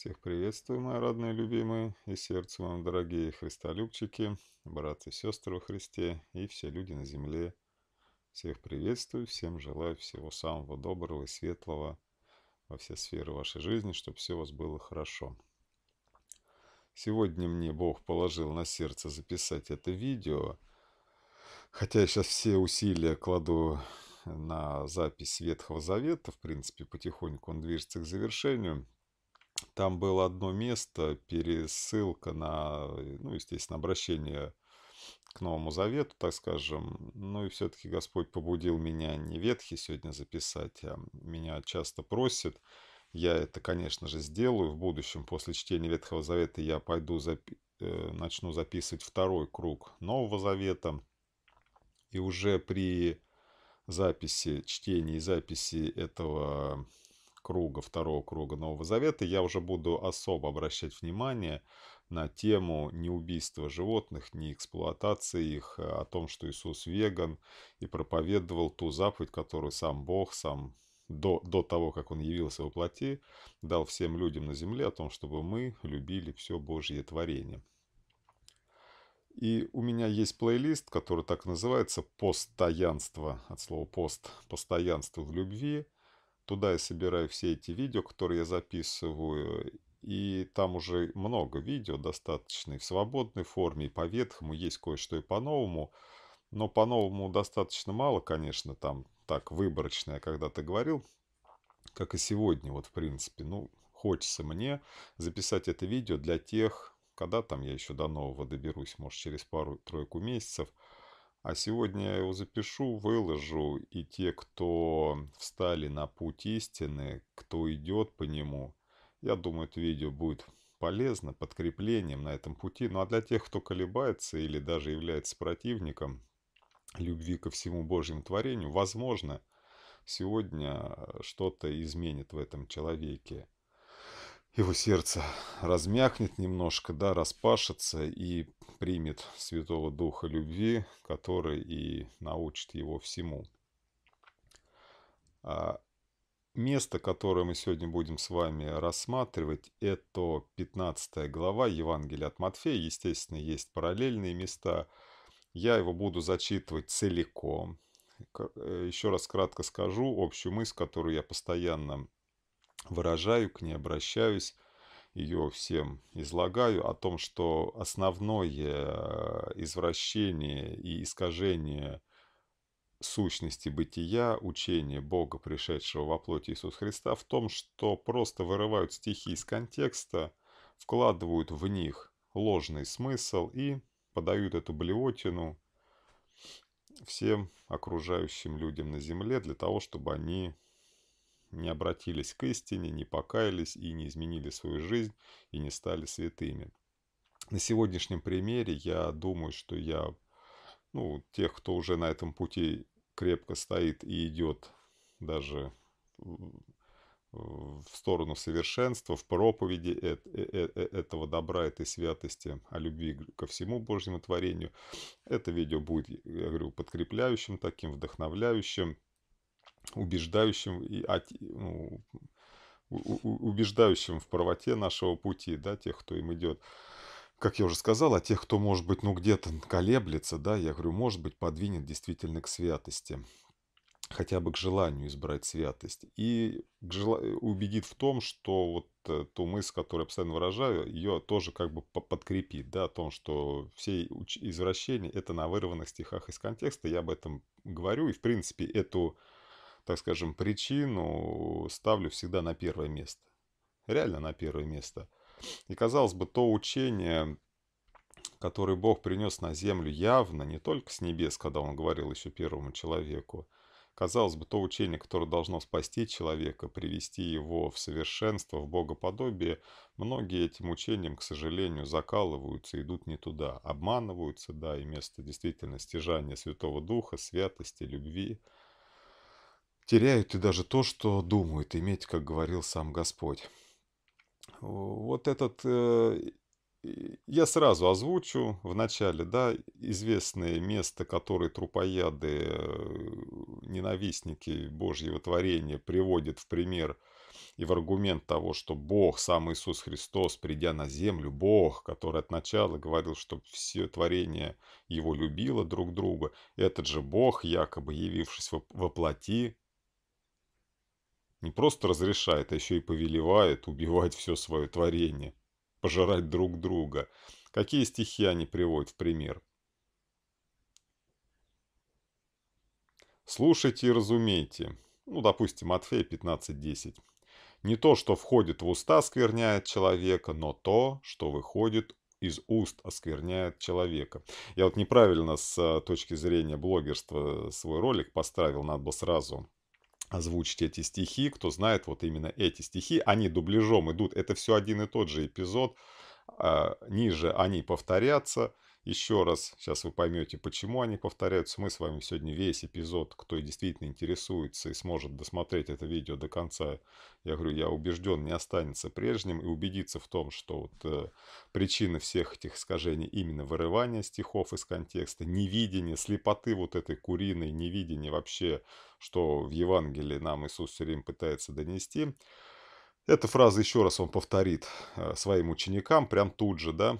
Всех приветствую, мои родные, любимые и сердцу вам, дорогие христолюбчики, братцы и сестры во Христе и все люди на земле. Всех приветствую, всем желаю всего самого доброго и светлого во все сферы вашей жизни, чтобы все у вас было хорошо. Сегодня мне Бог положил на сердце записать это видео, хотя я сейчас все усилия кладу на запись Ветхого Завета, в принципе, потихоньку он движется к завершению – там было одно место, пересылка на, э, ну, естественно, обращение к Новому Завету, так скажем. Ну и все-таки Господь побудил меня не ветхи сегодня записать, а меня часто просит, Я это, конечно же, сделаю в будущем. После чтения Ветхого Завета я пойду запи э, начну записывать второй круг Нового Завета. И уже при записи, чтении и записи этого круга, второго круга Нового Завета, я уже буду особо обращать внимание на тему не убийства животных, не эксплуатации их, а о том, что Иисус веган и проповедовал ту заповедь, которую сам Бог, сам до, до того, как он явился во плоти, дал всем людям на земле о том, чтобы мы любили все Божье творение. И у меня есть плейлист, который так называется «Постоянство», от слова «пост», «Постоянство в любви», Туда я собираю все эти видео, которые я записываю, и там уже много видео достаточно и в свободной форме, и по-ветхому, есть кое-что и по-новому. Но по-новому достаточно мало, конечно, там так выборочно я когда-то говорил, как и сегодня, вот в принципе. Ну, хочется мне записать это видео для тех, когда там я еще до нового доберусь, может через пару-тройку месяцев – а сегодня я его запишу, выложу, и те, кто встали на путь истины, кто идет по нему, я думаю, это видео будет полезно, подкреплением на этом пути. Ну а для тех, кто колебается или даже является противником любви ко всему Божьему творению, возможно, сегодня что-то изменит в этом человеке его сердце размякнет немножко, да, распашется и примет Святого Духа любви, который и научит его всему. А, место, которое мы сегодня будем с вами рассматривать, это 15 глава Евангелия от Матфея. Естественно, есть параллельные места. Я его буду зачитывать целиком. Э, еще раз кратко скажу общую мысль, которую я постоянно выражаю, к ней обращаюсь, ее всем излагаю о том, что основное э, извращение и искажение сущности бытия, учения Бога, пришедшего во плоти Иисуса Христа, в том, что просто вырывают стихи из контекста, вкладывают в них ложный смысл и подают эту блевотину всем окружающим людям на земле для того, чтобы они не обратились к истине, не покаялись и не изменили свою жизнь и не стали святыми. На сегодняшнем примере я думаю, что я, ну, тех, кто уже на этом пути крепко стоит и идет даже в сторону совершенства, в проповеди э, э, э, этого добра, этой святости, о любви ко всему Божьему творению. Это видео будет, я говорю, подкрепляющим таким, вдохновляющим убеждающим, и, ну, убеждающим в правоте нашего пути, да, тех, кто им идет. Как я уже сказал, а тех, кто, может быть, ну где-то колеблется, да, я говорю, может быть, подвинет действительно к святости хотя бы к желанию избрать святость. И жел... убедит в том, что вот э, ту мысль, которую я постоянно выражаю, ее тоже как бы подкрепит, да, о том, что все извращения – это на вырванных стихах из контекста. Я об этом говорю, и, в принципе, эту так скажем, причину ставлю всегда на первое место. Реально на первое место. И казалось бы, то учение, которое Бог принес на землю явно, не только с небес, когда Он говорил еще первому человеку, казалось бы, то учение, которое должно спасти человека, привести его в совершенство, в богоподобие, многие этим учением, к сожалению, закалываются, идут не туда, обманываются, да, и вместо действительно стяжания Святого Духа, святости, любви – теряют и даже то, что думают иметь, как говорил сам Господь. Вот этот, э, я сразу озвучу в начале, да, известное место, которое трупояды, э, ненавистники Божьего творения приводят в пример и в аргумент того, что Бог, сам Иисус Христос, придя на землю, Бог, который от начала говорил, что все творение его любило друг друга, этот же Бог, якобы явившись во плоти, не просто разрешает, а еще и повелевает убивать все свое творение, пожирать друг друга. Какие стихи они приводят в пример? Слушайте и разумейте. Ну, допустим, Матфея 15.10. Не то, что входит в уста, скверняет человека, но то, что выходит из уст оскверняет человека. Я вот неправильно с э, точки зрения блогерства свой ролик поставил, надо было сразу озвучить эти стихи, кто знает вот именно эти стихи, они дубляжом идут, это все один и тот же эпизод, а, ниже они повторятся, еще раз, сейчас вы поймете, почему они повторяются. Мы с вами сегодня весь эпизод, кто действительно интересуется и сможет досмотреть это видео до конца, я говорю, я убежден, не останется прежним и убедиться в том, что вот, э, причина всех этих искажений именно вырывание стихов из контекста, невидение, слепоты вот этой куриной, невидение вообще, что в Евангелии нам Иисус все время пытается донести. Эта фраза еще раз он повторит э, своим ученикам, прям тут же, да,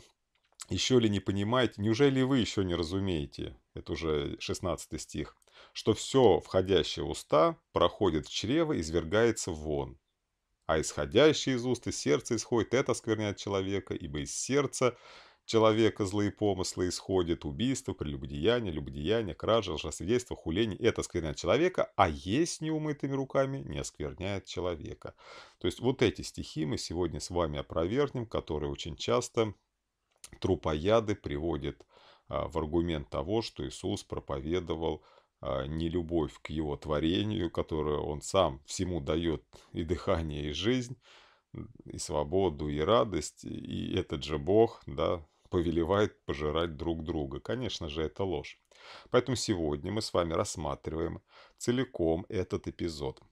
еще ли не понимаете, неужели вы еще не разумеете, это уже 16 стих, что все входящее уста проходит в чрево и извергается вон, а исходящее из уст и сердца исходит, это скверняет человека, ибо из сердца человека злые помыслы исходят, убийство, прелюбодеяние, любодеяние, кража, лжесвидетельство, хуление, это скверняет человека, а есть неумытыми руками не оскверняет человека. То есть вот эти стихи мы сегодня с вами опровергнем, которые очень часто трупояды приводит а, в аргумент того, что Иисус проповедовал а, не любовь к его творению, которое он сам всему дает и дыхание, и жизнь, и свободу, и радость, и этот же Бог, да, повелевает пожирать друг друга. Конечно же, это ложь. Поэтому сегодня мы с вами рассматриваем целиком этот эпизод –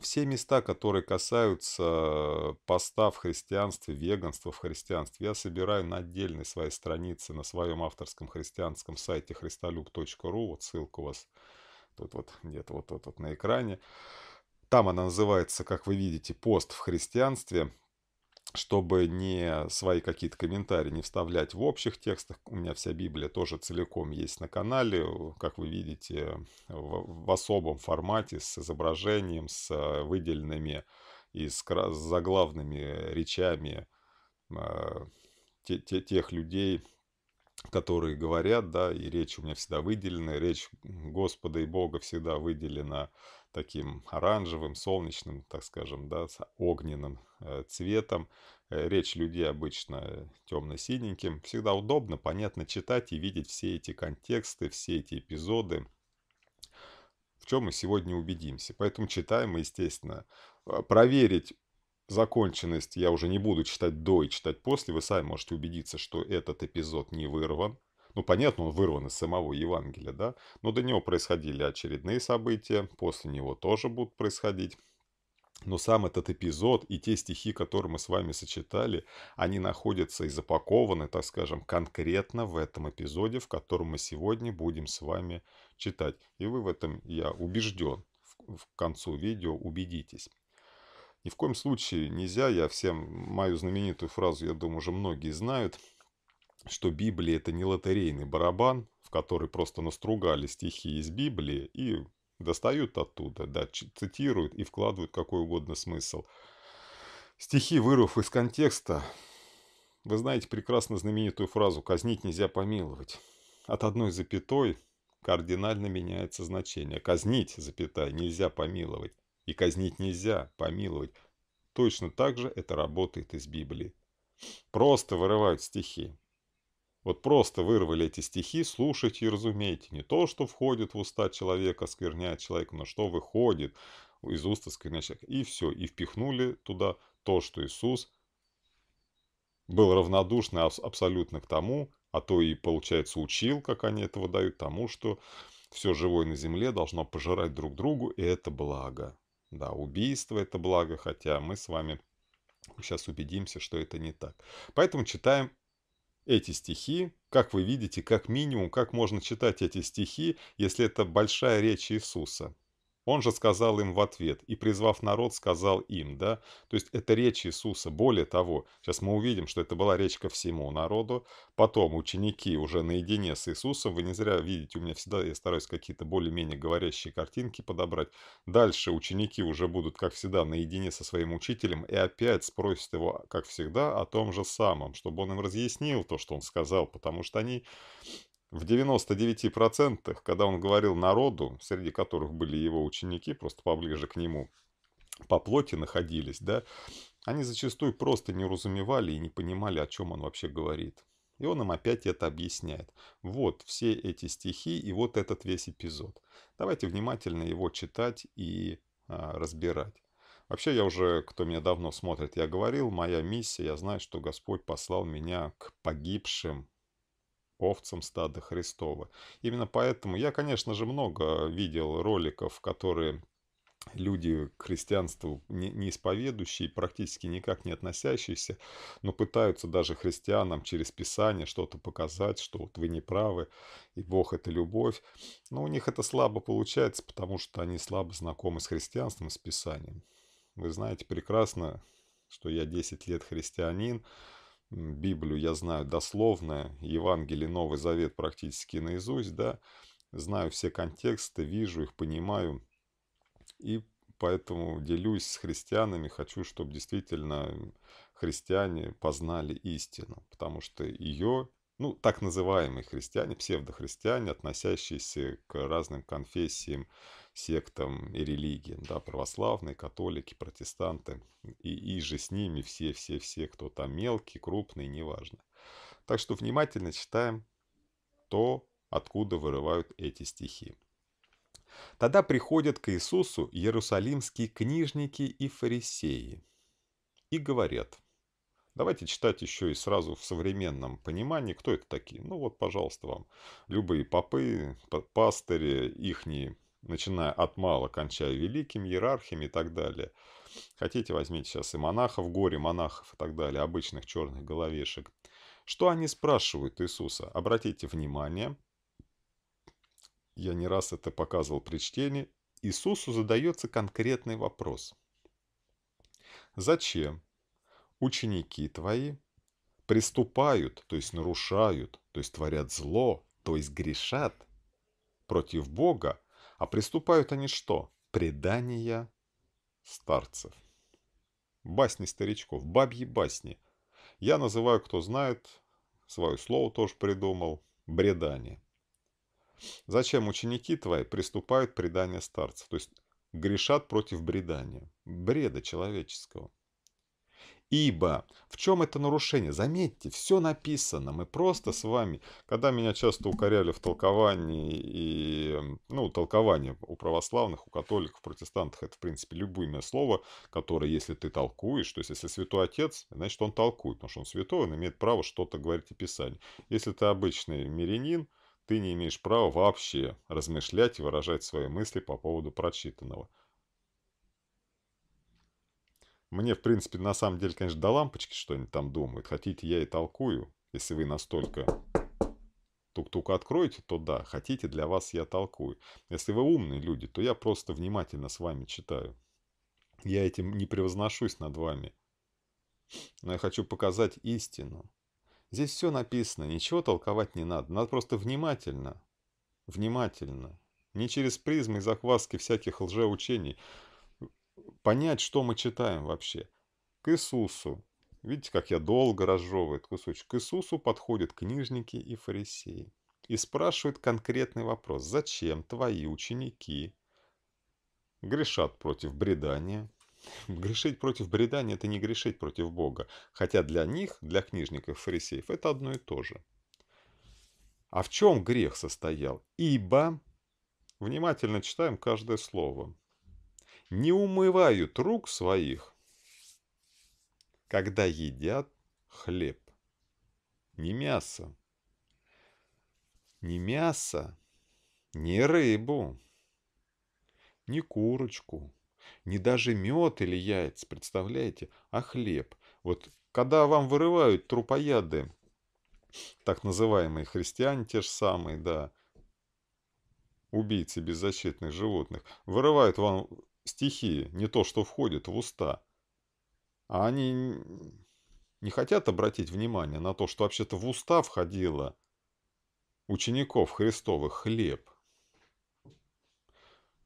все места, которые касаются поста в христианстве, веганства в христианстве, я собираю на отдельной своей странице на своем авторском христианском сайте христолюб.ру. Вот ссылка у вас тут вот где-то вот тут вот, вот на экране. Там она называется, как вы видите, «Пост в христианстве» чтобы не свои какие-то комментарии не вставлять в общих текстах. У меня вся Библия тоже целиком есть на канале, как вы видите, в, в особом формате, с изображением, с э, выделенными и с, с заглавными речами э, те, те, тех людей, которые говорят, да, и речь у меня всегда выделена, речь Господа и Бога всегда выделена таким оранжевым, солнечным, так скажем, да, с огненным э, цветом. Э, речь людей обычно темно-синеньким. Всегда удобно, понятно читать и видеть все эти контексты, все эти эпизоды, в чем мы сегодня убедимся. Поэтому читаем мы, естественно, э, проверить законченность я уже не буду читать до и читать после. Вы сами можете убедиться, что этот эпизод не вырван. Ну, понятно, он вырван из самого Евангелия, да? Но до него происходили очередные события, после него тоже будут происходить. Но сам этот эпизод и те стихи, которые мы с вами сочетали, они находятся и запакованы, так скажем, конкретно в этом эпизоде, в котором мы сегодня будем с вами читать. И вы в этом, я убежден, в концу видео убедитесь. Ни в коем случае нельзя, я всем мою знаменитую фразу, я думаю, уже многие знают – что Библия это не лотерейный барабан, в который просто настругали стихи из Библии и достают оттуда, да, цитируют и вкладывают какой угодно смысл. Стихи, вырвав из контекста, вы знаете прекрасно знаменитую фразу «казнить нельзя помиловать». От одной запятой кардинально меняется значение. Казнить, запятая, нельзя помиловать. И казнить нельзя помиловать. Точно так же это работает из Библии. Просто вырывают стихи. Вот просто вырвали эти стихи, слушайте и разумейте. Не то, что входит в уста человека, оскверняет человека, но что выходит из уст оскверняет человека. И все. И впихнули туда то, что Иисус был равнодушный абсолютно к тому, а то и, получается, учил, как они это выдают, тому, что все живое на земле должно пожирать друг другу, и это благо. Да, убийство – это благо, хотя мы с вами сейчас убедимся, что это не так. Поэтому читаем эти стихи, как вы видите, как минимум, как можно читать эти стихи, если это большая речь Иисуса. Он же сказал им в ответ, и призвав народ, сказал им, да? То есть это речь Иисуса. Более того, сейчас мы увидим, что это была речь ко всему народу. Потом ученики уже наедине с Иисусом, вы не зря видите, у меня всегда, я стараюсь какие-то более-менее говорящие картинки подобрать. Дальше ученики уже будут, как всегда, наедине со своим учителем и опять спросят его, как всегда, о том же самом, чтобы он им разъяснил то, что он сказал, потому что они в 99%, когда он говорил народу, среди которых были его ученики, просто поближе к нему, по плоти находились, да, они зачастую просто не разумевали и не понимали, о чем он вообще говорит. И он им опять это объясняет. Вот все эти стихи и вот этот весь эпизод. Давайте внимательно его читать и а, разбирать. Вообще, я уже, кто меня давно смотрит, я говорил, моя миссия, я знаю, что Господь послал меня к погибшим овцам стада Христова. Именно поэтому я, конечно же, много видел роликов, которые люди к христианству не, исповедующие, практически никак не относящиеся, но пытаются даже христианам через Писание что-то показать, что вот вы не правы, и Бог это любовь. Но у них это слабо получается, потому что они слабо знакомы с христианством с Писанием. Вы знаете прекрасно, что я 10 лет христианин, Библию я знаю дословно, Евангелие, Новый Завет практически наизусть, да, знаю все контексты, вижу их, понимаю, и поэтому делюсь с христианами, хочу, чтобы действительно христиане познали истину, потому что ее, ну, так называемые христиане, псевдохристиане, относящиеся к разным конфессиям, сектам и религиям, да, православные, католики, протестанты, и, и же с ними все-все-все, кто там мелкий, крупный, неважно. Так что внимательно читаем то, откуда вырывают эти стихи. Тогда приходят к Иисусу иерусалимские книжники и фарисеи и говорят, давайте читать еще и сразу в современном понимании, кто это такие. Ну вот, пожалуйста, вам любые попы, пастыри, ихние начиная от мала, кончая великим, иерархиями и так далее. Хотите, возьмите сейчас и монахов, горе монахов и так далее, обычных черных головешек. Что они спрашивают Иисуса? Обратите внимание, я не раз это показывал при чтении, Иисусу задается конкретный вопрос. Зачем ученики твои приступают, то есть нарушают, то есть творят зло, то есть грешат против Бога, а приступают они что? Предания старцев. Басни старичков, бабьи басни. Я называю, кто знает, свое слово тоже придумал, бредание. Зачем ученики твои приступают к преданию старцев? То есть грешат против бредания, бреда человеческого ибо. В чем это нарушение? Заметьте, все написано. Мы просто с вами, когда меня часто укоряли в толковании и, ну, толкование у православных, у католиков, протестантов, это, в принципе, любимое слово, которое, если ты толкуешь, то есть, если святой отец, значит, он толкует, потому что он святой, он имеет право что-то говорить о Писании. Если ты обычный мирянин, ты не имеешь права вообще размышлять и выражать свои мысли по поводу прочитанного. Мне, в принципе, на самом деле, конечно, до лампочки что-нибудь там думают. Хотите, я и толкую. Если вы настолько тук-тук откроете, то да, хотите, для вас я толкую. Если вы умные люди, то я просто внимательно с вами читаю. Я этим не превозношусь над вами. Но я хочу показать истину. Здесь все написано, ничего толковать не надо. Надо просто внимательно, внимательно. Не через призмы и закваски всяких лжеучений, понять, что мы читаем вообще. К Иисусу. Видите, как я долго разжевываю этот кусочек. К Иисусу подходят книжники и фарисеи. И спрашивают конкретный вопрос. Зачем твои ученики грешат против бредания? Грешить против бредания – это не грешить против Бога. Хотя для них, для книжников и фарисеев, это одно и то же. А в чем грех состоял? Ибо, внимательно читаем каждое слово, не умывают рук своих, когда едят хлеб. Не мясо, не мясо, не рыбу, не курочку, не даже мед или яйца, представляете, а хлеб. Вот когда вам вырывают трупояды, так называемые христиане те же самые, да, убийцы беззащитных животных, вырывают вам стихии, не то, что входит в уста. А они не хотят обратить внимание на то, что вообще-то в уста входило учеников Христовых хлеб.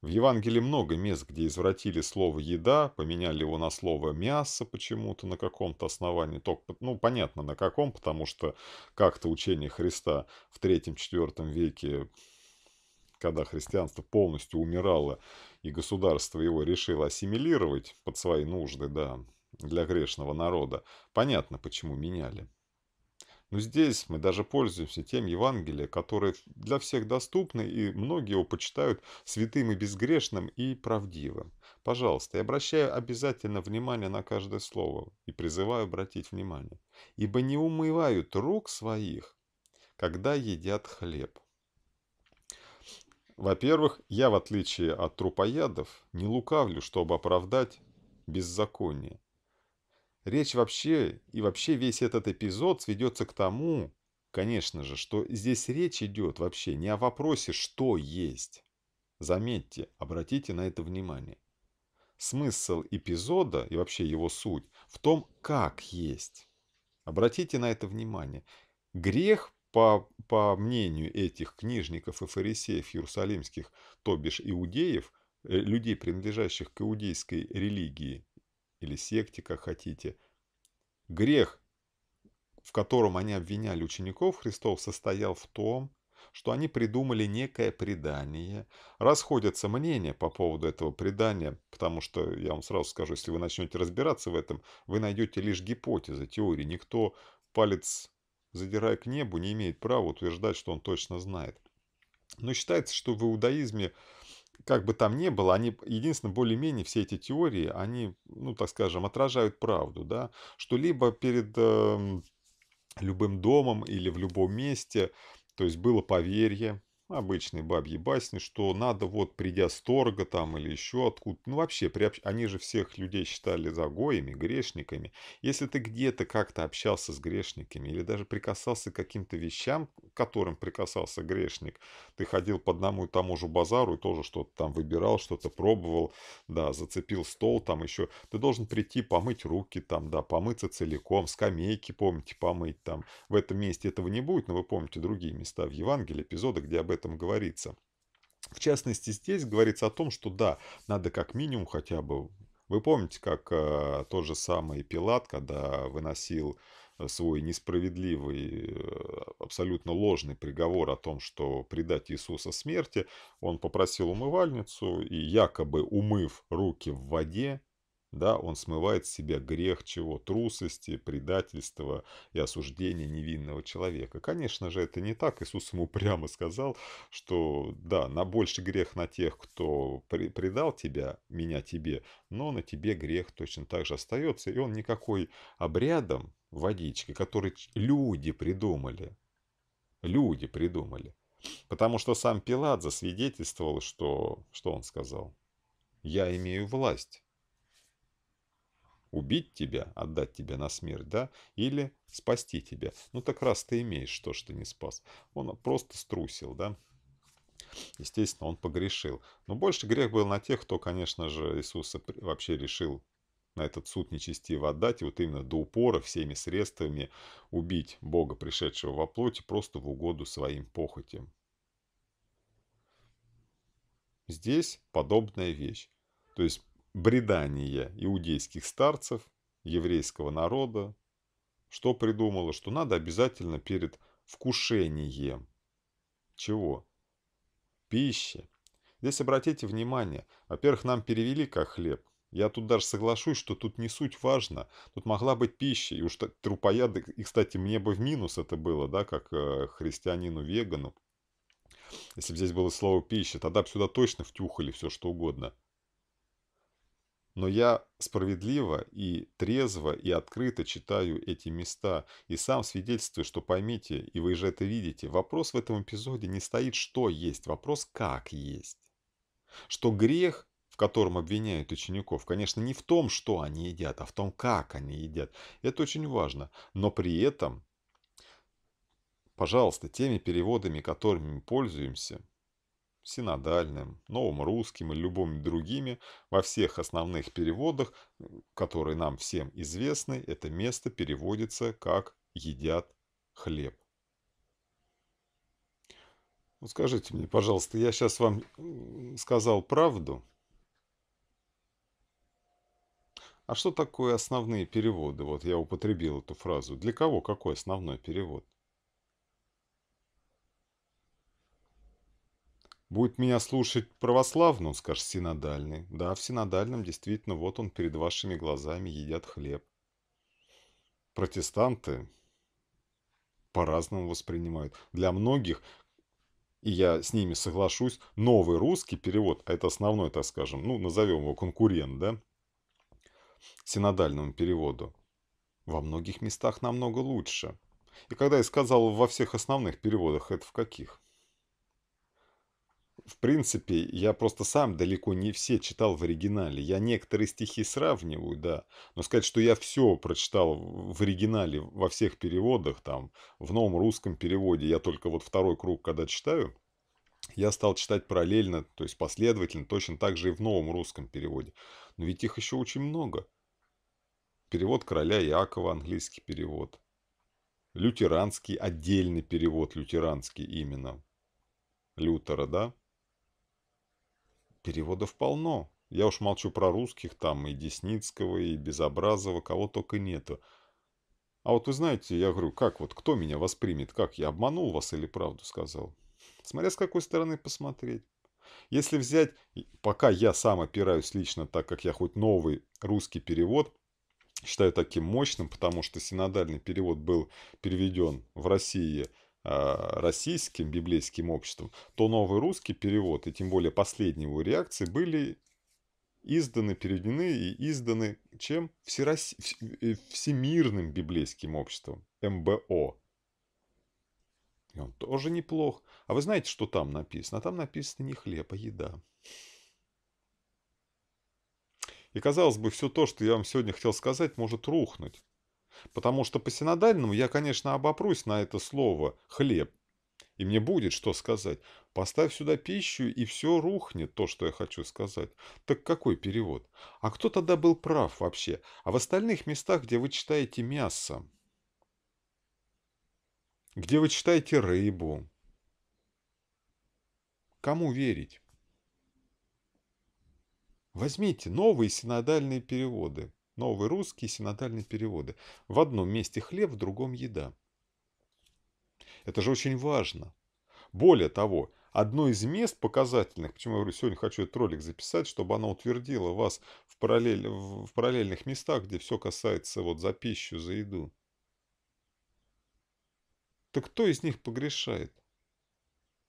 В Евангелии много мест, где извратили слово «еда», поменяли его на слово «мясо» почему-то на каком-то основании. Только, ну, понятно, на каком, потому что как-то учение Христа в 3-4 веке когда христианство полностью умирало, и государство его решило ассимилировать под свои нужды, да, для грешного народа, понятно, почему меняли. Но здесь мы даже пользуемся тем Евангелием, которое для всех доступно, и многие его почитают святым и безгрешным и правдивым. Пожалуйста, я обращаю обязательно внимание на каждое слово и призываю обратить внимание. «Ибо не умывают рук своих, когда едят хлеб, во-первых, я, в отличие от трупоядов, не лукавлю, чтобы оправдать беззаконие. Речь вообще и вообще весь этот эпизод сведется к тому, конечно же, что здесь речь идет вообще не о вопросе «что есть». Заметьте, обратите на это внимание. Смысл эпизода и вообще его суть в том, как есть. Обратите на это внимание. Грех по, по мнению этих книжников и фарисеев иерусалимских, то бишь иудеев, э, людей, принадлежащих к иудейской религии или секте, как хотите, грех, в котором они обвиняли учеников Христов, состоял в том, что они придумали некое предание. Расходятся мнения по поводу этого предания, потому что, я вам сразу скажу, если вы начнете разбираться в этом, вы найдете лишь гипотезы, теории. Никто палец задирая к небу, не имеет права утверждать, что он точно знает. Но считается, что в иудаизме, как бы там ни было, они, единственное, более-менее все эти теории, они, ну, так скажем, отражают правду, да, что либо перед э, любым домом или в любом месте, то есть было поверье, обычные бабьи басни, что надо вот придя с торга там или еще откуда. Ну вообще, приобщ... они же всех людей считали загоями, грешниками. Если ты где-то как-то общался с грешниками или даже прикасался к каким-то вещам, к которым прикасался грешник, ты ходил по одному и тому же базару и тоже что-то там выбирал, что-то пробовал, да, зацепил стол там еще. Ты должен прийти, помыть руки там, да, помыться целиком, скамейки, помните, помыть там. В этом месте этого не будет, но вы помните другие места в Евангелии, эпизоды, где об этом этом говорится. В частности, здесь говорится о том, что да, надо как минимум хотя бы... Вы помните, как э, тот же самый Пилат, когда выносил э, свой несправедливый, э, абсолютно ложный приговор о том, что предать Иисуса смерти, он попросил умывальницу, и якобы умыв руки в воде, да, он смывает с себя грех чего? Трусости, предательства и осуждения невинного человека. Конечно же, это не так. Иисус ему прямо сказал, что да, на больше грех на тех, кто предал тебя, меня тебе, но на тебе грех точно так же остается. И он никакой обрядом водички, который люди придумали, люди придумали. Потому что сам Пилат засвидетельствовал, что... Что он сказал? Я имею власть Убить тебя, отдать тебя на смерть, да? Или спасти тебя. Ну так раз ты имеешь, что ж ты не спас. Он просто струсил, да? Естественно, он погрешил. Но больше грех был на тех, кто, конечно же, Иисуса вообще решил на этот суд нечестиво отдать, и вот именно до упора всеми средствами убить Бога, пришедшего во плоти, просто в угоду своим похотям. Здесь подобная вещь. То есть бредания иудейских старцев, еврейского народа, что придумала, что надо обязательно перед вкушением. Чего? Пищи. Здесь обратите внимание, во-первых, нам перевели как хлеб. Я тут даже соглашусь, что тут не суть важно. Тут могла быть пища, и уж трупояды, и, кстати, мне бы в минус это было, да, как э, христианину-вегану. Если бы здесь было слово «пища», тогда бы сюда точно втюхали все, что угодно. Но я справедливо и трезво и открыто читаю эти места и сам свидетельствую, что поймите, и вы же это видите, вопрос в этом эпизоде не стоит что есть, вопрос как есть. Что грех, в котором обвиняют учеников, конечно, не в том, что они едят, а в том, как они едят. Это очень важно. Но при этом, пожалуйста, теми переводами, которыми мы пользуемся, синодальным, новым русским и любыми другими, во всех основных переводах, которые нам всем известны, это место переводится как «едят хлеб». Вот скажите мне, пожалуйста, я сейчас вам сказал правду. А что такое основные переводы? Вот я употребил эту фразу. Для кого какой основной перевод? Будет меня слушать православно, скажет синодальный. Да, в синодальном действительно вот он перед вашими глазами едят хлеб. Протестанты по-разному воспринимают. Для многих, и я с ними соглашусь, новый русский перевод, а это основной, так скажем, ну, назовем его конкурент, да, синодальному переводу, во многих местах намного лучше. И когда я сказал во всех основных переводах, это в каких? В принципе, я просто сам далеко не все читал в оригинале. Я некоторые стихи сравниваю, да. Но сказать, что я все прочитал в оригинале во всех переводах, там, в новом русском переводе, я только вот второй круг, когда читаю, я стал читать параллельно, то есть последовательно, точно так же и в новом русском переводе. Но ведь их еще очень много. Перевод короля Якова английский перевод. Лютеранский, отдельный перевод лютеранский именно. Лютера, да? Переводов полно. Я уж молчу про русских, там и Десницкого, и Безобразова, кого только нету. А вот вы знаете, я говорю, как вот, кто меня воспримет, как, я обманул вас или правду сказал? Смотря с какой стороны посмотреть. Если взять, пока я сам опираюсь лично, так как я хоть новый русский перевод, считаю таким мощным, потому что синодальный перевод был переведен в России – а, российским библейским обществом, то новый русский перевод, и тем более последние его реакции, были изданы, переведены и изданы чем? Всерос... Э, всемирным библейским обществом, МБО. И он тоже неплох. А вы знаете, что там написано? там написано не хлеб, а еда. И казалось бы, все то, что я вам сегодня хотел сказать, может рухнуть. Потому что по синодальному я, конечно, обопрусь на это слово «хлеб», и мне будет что сказать. Поставь сюда пищу, и все рухнет, то, что я хочу сказать. Так какой перевод? А кто тогда был прав вообще? А в остальных местах, где вы читаете мясо, где вы читаете рыбу, кому верить? Возьмите новые синодальные переводы. Новые русские синодальные переводы. В одном месте хлеб, в другом еда. Это же очень важно. Более того, одно из мест показательных, почему я говорю, сегодня хочу этот ролик записать, чтобы она утвердила вас в, параллель, в параллельных местах, где все касается вот за пищу, за еду. Так кто из них погрешает?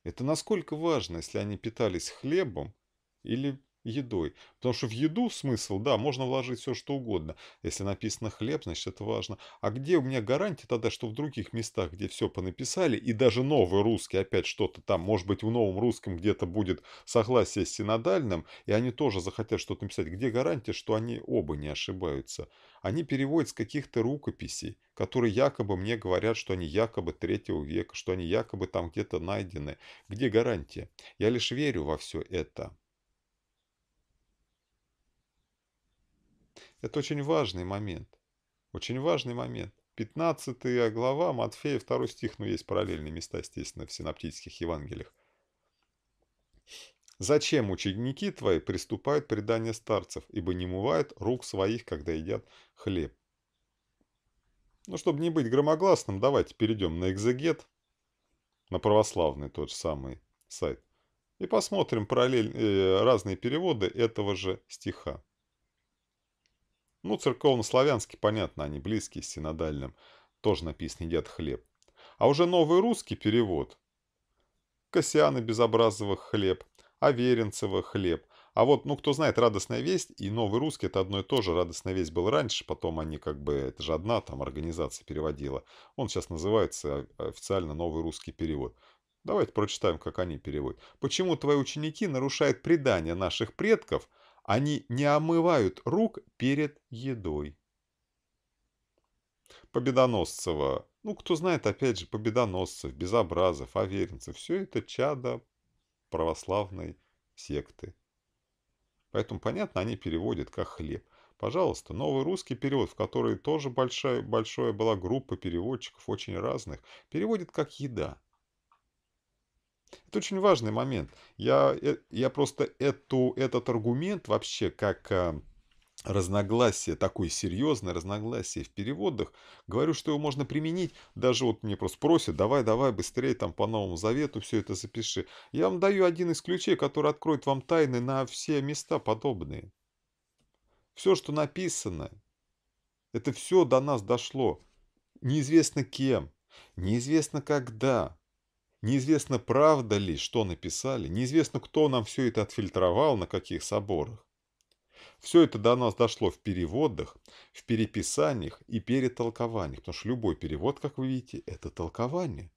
Это насколько важно, если они питались хлебом или едой. Потому что в еду смысл, да, можно вложить все что угодно. Если написано хлеб, значит это важно. А где у меня гарантия тогда, что в других местах, где все понаписали, и даже новый русский опять что-то там, может быть в новом русском где-то будет согласие с синодальным, и они тоже захотят что-то написать. Где гарантия, что они оба не ошибаются? Они переводят с каких-то рукописей, которые якобы мне говорят, что они якобы третьего века, что они якобы там где-то найдены. Где гарантия? Я лишь верю во все это. Это очень важный момент. Очень важный момент. 15 глава Матфея, 2 стих, ну есть параллельные места, естественно, в синоптических Евангелиях. «Зачем ученики твои приступают предание старцев, ибо не мывают рук своих, когда едят хлеб?» Ну, чтобы не быть громогласным, давайте перейдем на экзегет, на православный тот же самый сайт, и посмотрим параллель, э, разные переводы этого же стиха. Ну, церковнославянский, понятно, они близкие синодальным. Тоже написано «едят хлеб». А уже новый русский перевод. Косяны Безобразовых хлеб, Аверинцева хлеб. А вот, ну, кто знает, «Радостная весть» и «Новый русский» — это одно и то же. «Радостная весть» был раньше, потом они как бы, это же одна там организация переводила. Он сейчас называется официально «Новый русский перевод». Давайте прочитаем, как они переводят. «Почему твои ученики нарушают предания наших предков — они не омывают рук перед едой. Победоносцева. Ну, кто знает, опять же, Победоносцев, Безобразов, оверенцев, Все это чадо православной секты. Поэтому, понятно, они переводят как хлеб. Пожалуйста, новый русский перевод, в который тоже большая, большая была группа переводчиков, очень разных, переводит как еда – это очень важный момент. Я, э, я просто эту, этот аргумент вообще как а, разногласие, такое серьезное разногласие в переводах, говорю, что его можно применить, даже вот мне просто просят, давай, давай, быстрее, там по Новому Завету все это запиши. Я вам даю один из ключей, который откроет вам тайны на все места подобные. Все, что написано, это все до нас дошло. Неизвестно кем, неизвестно когда, Неизвестно, правда ли, что написали, неизвестно, кто нам все это отфильтровал, на каких соборах. Все это до нас дошло в переводах, в переписаниях и перетолкованиях, потому что любой перевод, как вы видите, это толкование.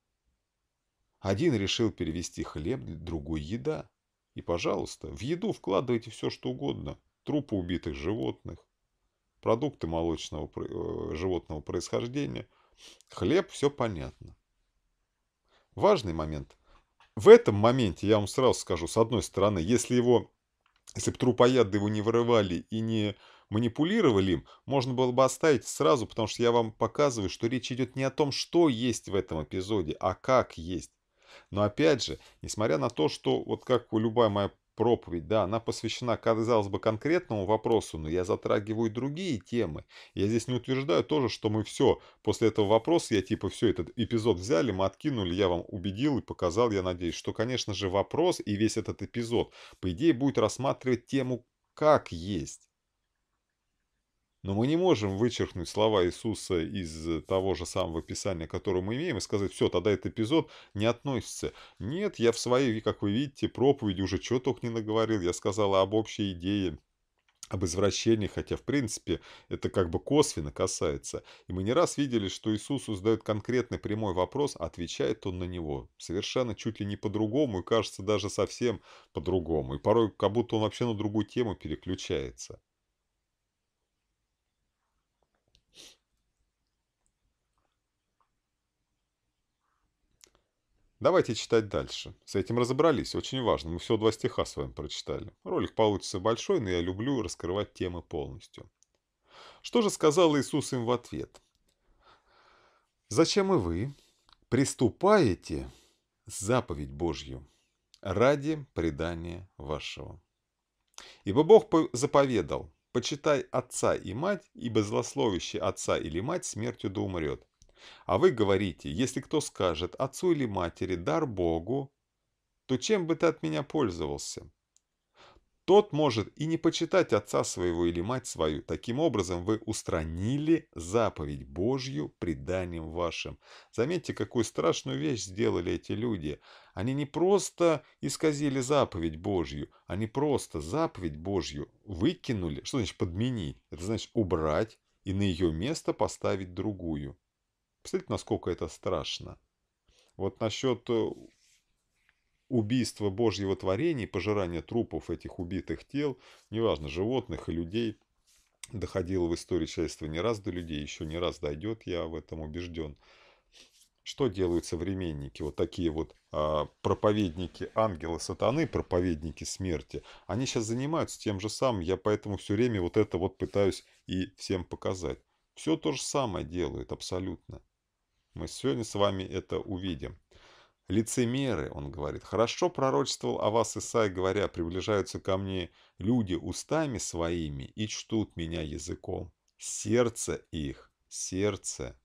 Один решил перевести хлеб, другой – еда. И, пожалуйста, в еду вкладывайте все, что угодно. Трупы убитых животных, продукты молочного э, животного происхождения. Хлеб – все понятно важный момент. В этом моменте, я вам сразу скажу, с одной стороны, если его, если бы трупояды его не вырывали и не манипулировали им, можно было бы оставить сразу, потому что я вам показываю, что речь идет не о том, что есть в этом эпизоде, а как есть. Но опять же, несмотря на то, что вот как любая моя проповедь, да, она посвящена, казалось бы, конкретному вопросу, но я затрагиваю другие темы. Я здесь не утверждаю тоже, что мы все, после этого вопроса я типа все, этот эпизод взяли, мы откинули, я вам убедил и показал, я надеюсь, что, конечно же, вопрос и весь этот эпизод, по идее, будет рассматривать тему как есть. Но мы не можем вычеркнуть слова Иисуса из э, того же самого Писания, которое мы имеем, и сказать, все, тогда этот эпизод не относится. Нет, я в своей, как вы видите, проповеди уже чего только не наговорил. Я сказал об общей идее об извращении, хотя, в принципе, это как бы косвенно касается. И мы не раз видели, что Иисусу задает конкретный прямой вопрос, а отвечает он на него совершенно чуть ли не по-другому и, кажется, даже совсем по-другому. И порой как будто он вообще на другую тему переключается. Давайте читать дальше. С этим разобрались, очень важно. Мы всего два стиха с вами прочитали. Ролик получится большой, но я люблю раскрывать темы полностью. Что же сказал Иисус им в ответ? «Зачем и вы приступаете заповедь Божью ради предания вашего?» Ибо Бог заповедал, «Почитай отца и мать, ибо злословящий отца или мать смертью да умрет». А вы говорите, если кто скажет отцу или матери «дар Богу», то чем бы ты от меня пользовался? Тот может и не почитать отца своего или мать свою. Таким образом, вы устранили заповедь Божью преданием вашим. Заметьте, какую страшную вещь сделали эти люди. Они не просто исказили заповедь Божью, они просто заповедь Божью выкинули. Что значит подменить? Это значит убрать и на ее место поставить другую. Представляете, насколько это страшно? Вот насчет э, убийства Божьего творения, пожирания трупов этих убитых тел, неважно, животных и людей, доходило в истории человечества не раз до людей, еще не раз дойдет, я в этом убежден. Что делают современники, вот такие вот а, проповедники ангела сатаны, проповедники смерти, они сейчас занимаются тем же самым, я поэтому все время вот это вот пытаюсь и всем показать. Все то же самое делают абсолютно. Мы сегодня с вами это увидим. «Лицемеры», — он говорит, — «хорошо пророчествовал о вас Исаия, говоря, приближаются ко мне люди устами своими и чтут меня языком. Сердце их, сердце».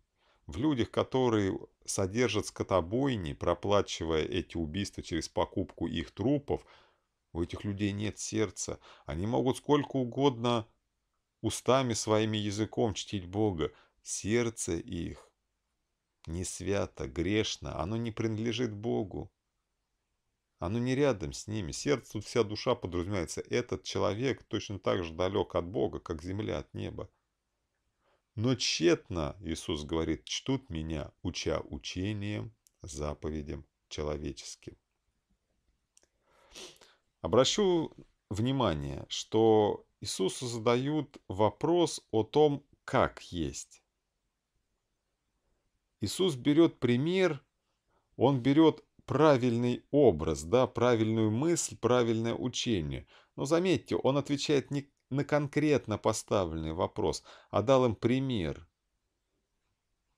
В людях, которые содержат скотобойни, проплачивая эти убийства через покупку их трупов, у этих людей нет сердца. Они могут сколько угодно устами своими языком чтить Бога. Сердце их не свято, грешно, оно не принадлежит Богу. Оно не рядом с ними. Сердце, тут вся душа подразумевается. Этот человек точно так же далек от Бога, как земля от неба. Но тщетно, Иисус говорит, чтут меня, уча учением, заповедям человеческим. Обращу внимание, что Иисусу задают вопрос о том, как есть. Иисус берет пример, он берет правильный образ, да, правильную мысль, правильное учение. Но заметьте, он отвечает не на конкретно поставленный вопрос, а дал им пример.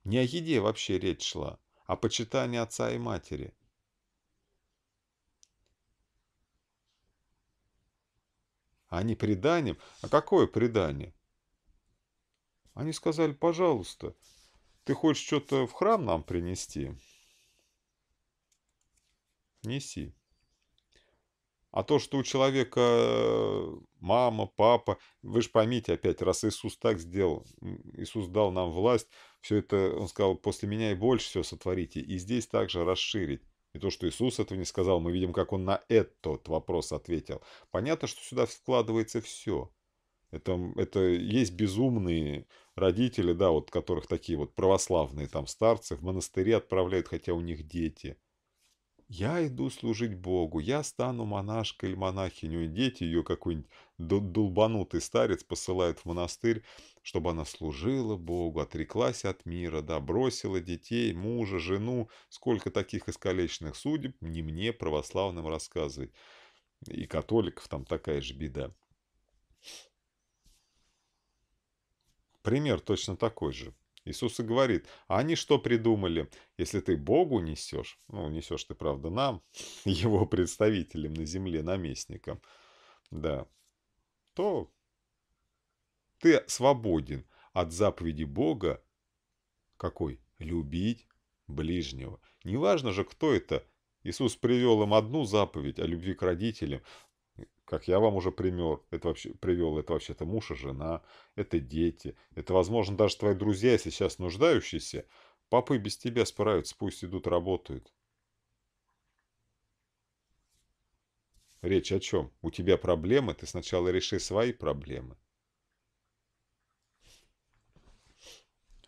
Не о еде вообще речь шла, а о почитании отца и матери. А не преданием? А какое предание? Они сказали, пожалуйста, ты хочешь что-то в храм нам принести? Неси. А то, что у человека э, мама, папа, вы же поймите опять, раз Иисус так сделал, Иисус дал нам власть, все это, он сказал, после меня и больше все сотворите, и здесь также расширить. И то, что Иисус этого не сказал, мы видим, как он на этот вопрос ответил. Понятно, что сюда вкладывается все. Это, это есть безумные родители, да, вот которых такие вот православные там старцы в монастыре отправляют, хотя у них дети. Я иду служить Богу, я стану монашкой или монахиней. И дети ее какой-нибудь долбанутый старец посылает в монастырь, чтобы она служила Богу, отреклась от мира, да, бросила детей, мужа, жену. Сколько таких искалеченных судеб не мне православным рассказывать. И католиков там такая же беда. Пример точно такой же. Иисус и говорит, а они что придумали? Если ты Богу несешь, ну, несешь ты, правда, нам, его представителям на земле, наместникам, да, то ты свободен от заповеди Бога, какой? Любить ближнего. Неважно же, кто это. Иисус привел им одну заповедь о любви к родителям, как я вам уже пример, это вообще, привел, это вообще-то муж и жена, это дети, это, возможно, даже твои друзья, сейчас нуждающиеся. Папы без тебя справятся, пусть идут, работают. Речь о чем? У тебя проблемы, ты сначала реши свои проблемы.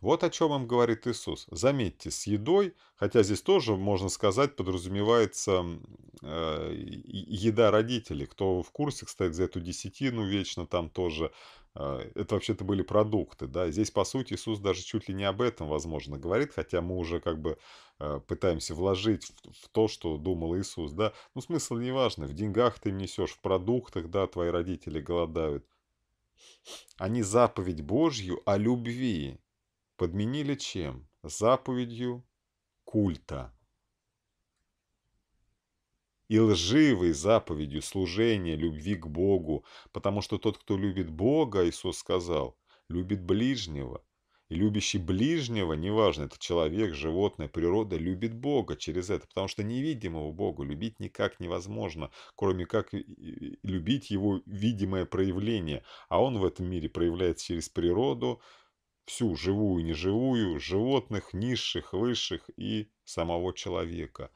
Вот о чем им говорит Иисус. Заметьте, с едой, хотя здесь тоже, можно сказать, подразумевается э, еда родителей. Кто в курсе, кстати, за эту десятину вечно там тоже. Э, это вообще-то были продукты, да. Здесь, по сути, Иисус даже чуть ли не об этом, возможно, говорит, хотя мы уже как бы э, пытаемся вложить в, в то, что думал Иисус, да. Ну, смысл не важный. В деньгах ты им несешь, в продуктах, да, твои родители голодают. Они заповедь Божью о любви подменили чем? Заповедью культа. И лживой заповедью служения, любви к Богу, потому что тот, кто любит Бога, Иисус сказал, любит ближнего. И любящий ближнего, неважно, это человек, животное, природа, любит Бога через это, потому что невидимого Бога любить никак невозможно, кроме как любить его видимое проявление, а он в этом мире проявляется через природу, всю живую и неживую, животных, низших, высших и самого человека.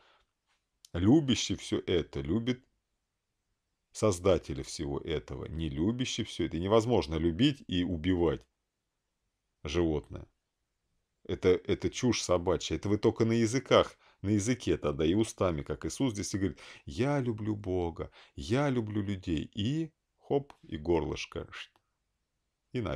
Любящий все это, любит создателя всего этого, не любящий все это. невозможно любить и убивать животное. Это, это чушь собачья. Это вы только на языках, на языке тогда и устами, как Иисус здесь и говорит, я люблю Бога, я люблю людей. И хоп, и горлышко, и на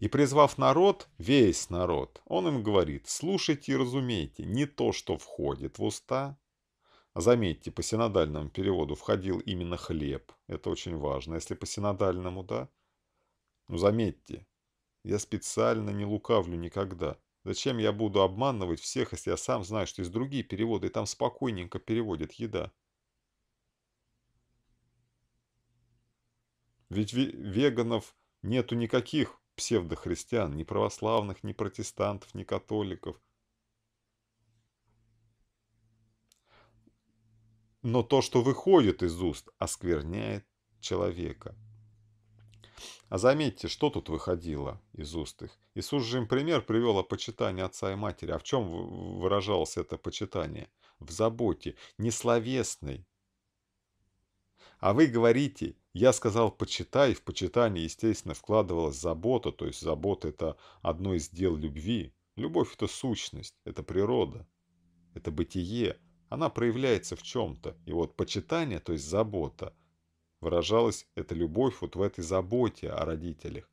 и призвав народ, весь народ, он им говорит, слушайте и разумейте, не то, что входит в уста. Заметьте, по синодальному переводу входил именно хлеб. Это очень важно, если по синодальному, да? Ну, заметьте, я специально не лукавлю никогда. Зачем я буду обманывать всех, если я сам знаю, что есть другие переводы, и там спокойненько переводят еда? Ведь веганов нету никаких псевдохристиан, ни православных, ни протестантов, ни католиков. Но то, что выходит из уст, оскверняет человека. А заметьте, что тут выходило из уст их. Иисус же им пример привел о почитании отца и матери. А в чем выражалось это почитание? В заботе, не словесной, а вы говорите, я сказал «почитай», в почитание, естественно, вкладывалась забота, то есть забота – это одно из дел любви. Любовь – это сущность, это природа, это бытие, она проявляется в чем-то. И вот почитание, то есть забота, выражалась эта любовь вот в этой заботе о родителях.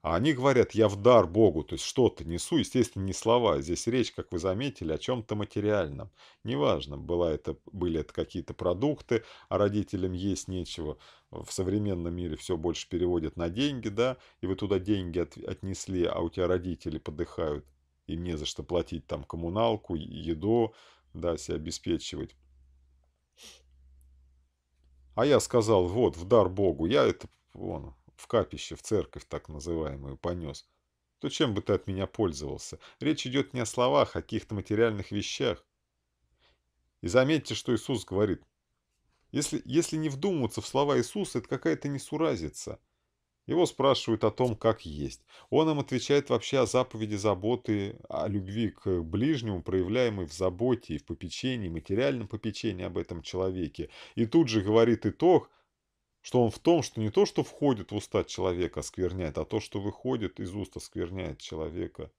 А они говорят «я в дар Богу», то есть что-то несу, естественно, не слова. А здесь речь, как вы заметили, о чем-то материальном. Неважно, была это, были это какие-то продукты, а родителям есть нечего. В современном мире все больше переводят на деньги, да, и вы туда деньги от, отнесли, а у тебя родители подыхают, и не за что платить там коммуналку, еду, да, себя обеспечивать. А я сказал, вот, в дар Богу, я это, вон, в капище, в церковь так называемую, понес, то чем бы ты от меня пользовался? Речь идет не о словах, а о каких-то материальных вещах. И заметьте, что Иисус говорит. Если, если не вдумываться в слова Иисуса, это какая-то несуразица. Его спрашивают о том, как есть. Он им отвечает вообще о заповеди заботы, о любви к ближнему, проявляемой в заботе и в попечении, материальном попечении об этом человеке. И тут же говорит итог, что он в том, что не то, что входит в уста человека, скверняет, а то, что выходит из уст, скверняет человека.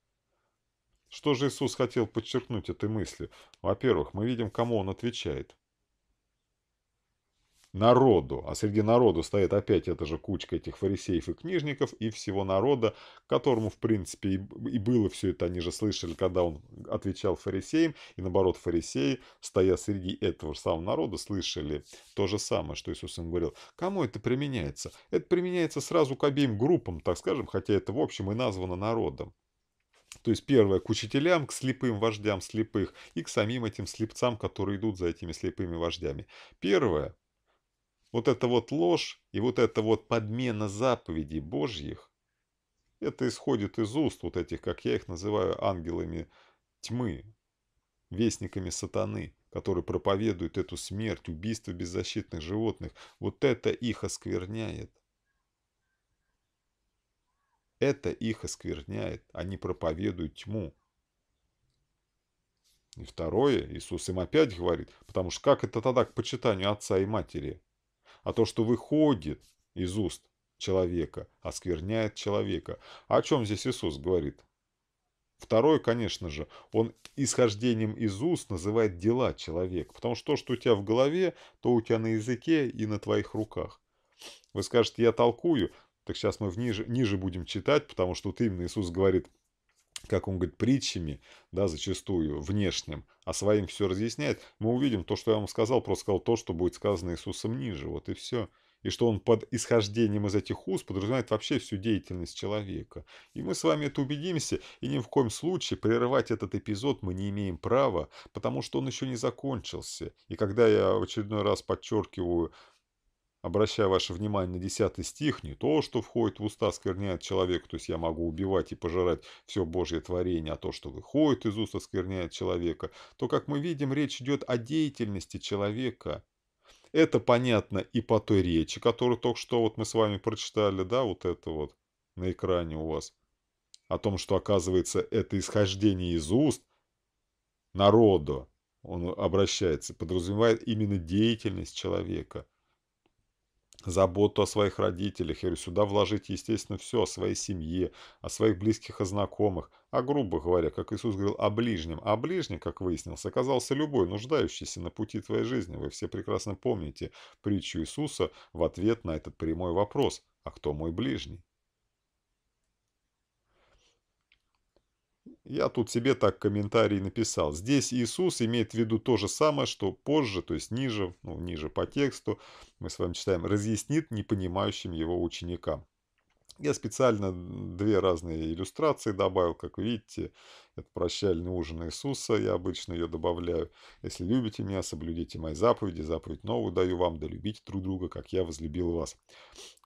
Что же Иисус хотел подчеркнуть этой мыслью? Во-первых, мы видим, кому он отвечает народу, а среди народу стоит опять эта же кучка этих фарисеев и книжников и всего народа, которому, в принципе, и было все это, они же слышали, когда он отвечал фарисеям, и наоборот, фарисеи, стоя среди этого же самого народа, слышали то же самое, что Иисус им говорил. Кому это применяется? Это применяется сразу к обеим группам, так скажем, хотя это, в общем, и названо народом. То есть первое, к учителям, к слепым вождям слепых и к самим этим слепцам, которые идут за этими слепыми вождями. Первое, вот эта вот ложь и вот эта вот подмена заповедей Божьих, это исходит из уст вот этих, как я их называю, ангелами тьмы, вестниками сатаны, которые проповедуют эту смерть, убийство беззащитных животных. Вот это их оскверняет. Это их оскверняет. Они проповедуют тьму. И второе, Иисус им опять говорит, потому что как это тогда к почитанию отца и матери? а то, что выходит из уст человека, оскверняет человека. А о чем здесь Иисус говорит? Второй, конечно же, он исхождением из уст называет дела человека, потому что то, что у тебя в голове, то у тебя на языке и на твоих руках. Вы скажете, я толкую, так сейчас мы в ниже, ниже будем читать, потому что вот именно Иисус говорит – как он говорит, притчами, да, зачастую внешним, а своим все разъясняет, мы увидим то, что я вам сказал, просто сказал то, что будет сказано Иисусом ниже, вот и все. И что он под исхождением из этих уст подразумевает вообще всю деятельность человека. И мы с вами это убедимся, и ни в коем случае прерывать этот эпизод мы не имеем права, потому что он еще не закончился. И когда я в очередной раз подчеркиваю обращая ваше внимание на десятый стих, не то, что входит в уста, скверняет человек, то есть я могу убивать и пожирать все Божье творение, а то, что выходит из уста, скверняет человека, то, как мы видим, речь идет о деятельности человека. Это понятно и по той речи, которую только что вот мы с вами прочитали, да, вот это вот на экране у вас, о том, что, оказывается, это исхождение из уст народу, он обращается, подразумевает именно деятельность человека – заботу о своих родителях. И сюда вложить, естественно, все о своей семье, о своих близких и знакомых, а грубо говоря, как Иисус говорил, о ближнем. А ближний, как выяснилось, оказался любой, нуждающийся на пути твоей жизни. Вы все прекрасно помните притчу Иисуса в ответ на этот прямой вопрос «А кто мой ближний?». Я тут себе так комментарий написал. Здесь Иисус имеет в виду то же самое, что позже, то есть ниже, ну, ниже по тексту, мы с вами читаем, разъяснит непонимающим его ученикам. Я специально две разные иллюстрации добавил, как вы видите, это прощальный ужин Иисуса, я обычно ее добавляю. Если любите меня, соблюдите мои заповеди, заповедь новую даю вам, да любите друг друга, как я возлюбил вас.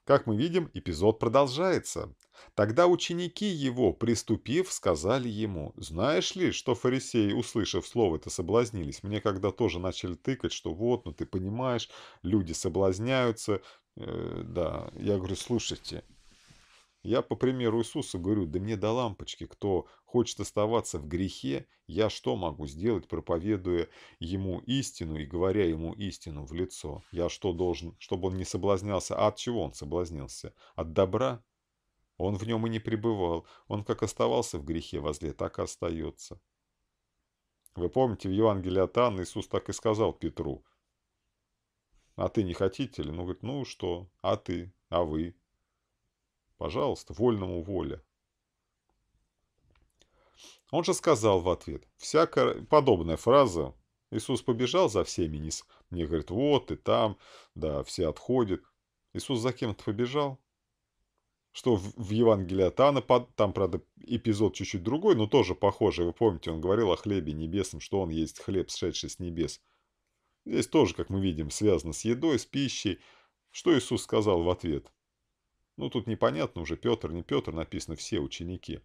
Как мы видим, эпизод продолжается. Тогда ученики его, приступив, сказали ему, «Знаешь ли, что фарисеи, услышав слово это, соблазнились? Мне когда тоже начали тыкать, что вот, ну ты понимаешь, люди соблазняются». Э, да, я говорю, слушайте, я, по примеру Иисуса, говорю, да мне до лампочки, кто хочет оставаться в грехе, я что могу сделать, проповедуя ему истину и говоря ему истину в лицо? Я что должен, чтобы он не соблазнялся? А от чего он соблазнился? От добра? Он в нем и не пребывал. Он как оставался в грехе возле, так и остается. Вы помните, в Евангелии от Анны Иисус так и сказал Петру. А ты не хотите ли? Ну, говорит, ну что? А ты? А вы? Пожалуйста, вольному воле. Он же сказал в ответ, всякая подобная фраза, Иисус побежал за всеми, не, не говорит, вот ты там, да, все отходят. Иисус за кем-то побежал. Что в, в Евангелии от Анны? там, правда, эпизод чуть-чуть другой, но тоже похожий. Вы помните, он говорил о хлебе небесном, что он есть хлеб, сшедший с небес. Здесь тоже, как мы видим, связано с едой, с пищей. Что Иисус сказал в ответ? Ну, тут непонятно уже, Петр, не Петр, написано все ученики.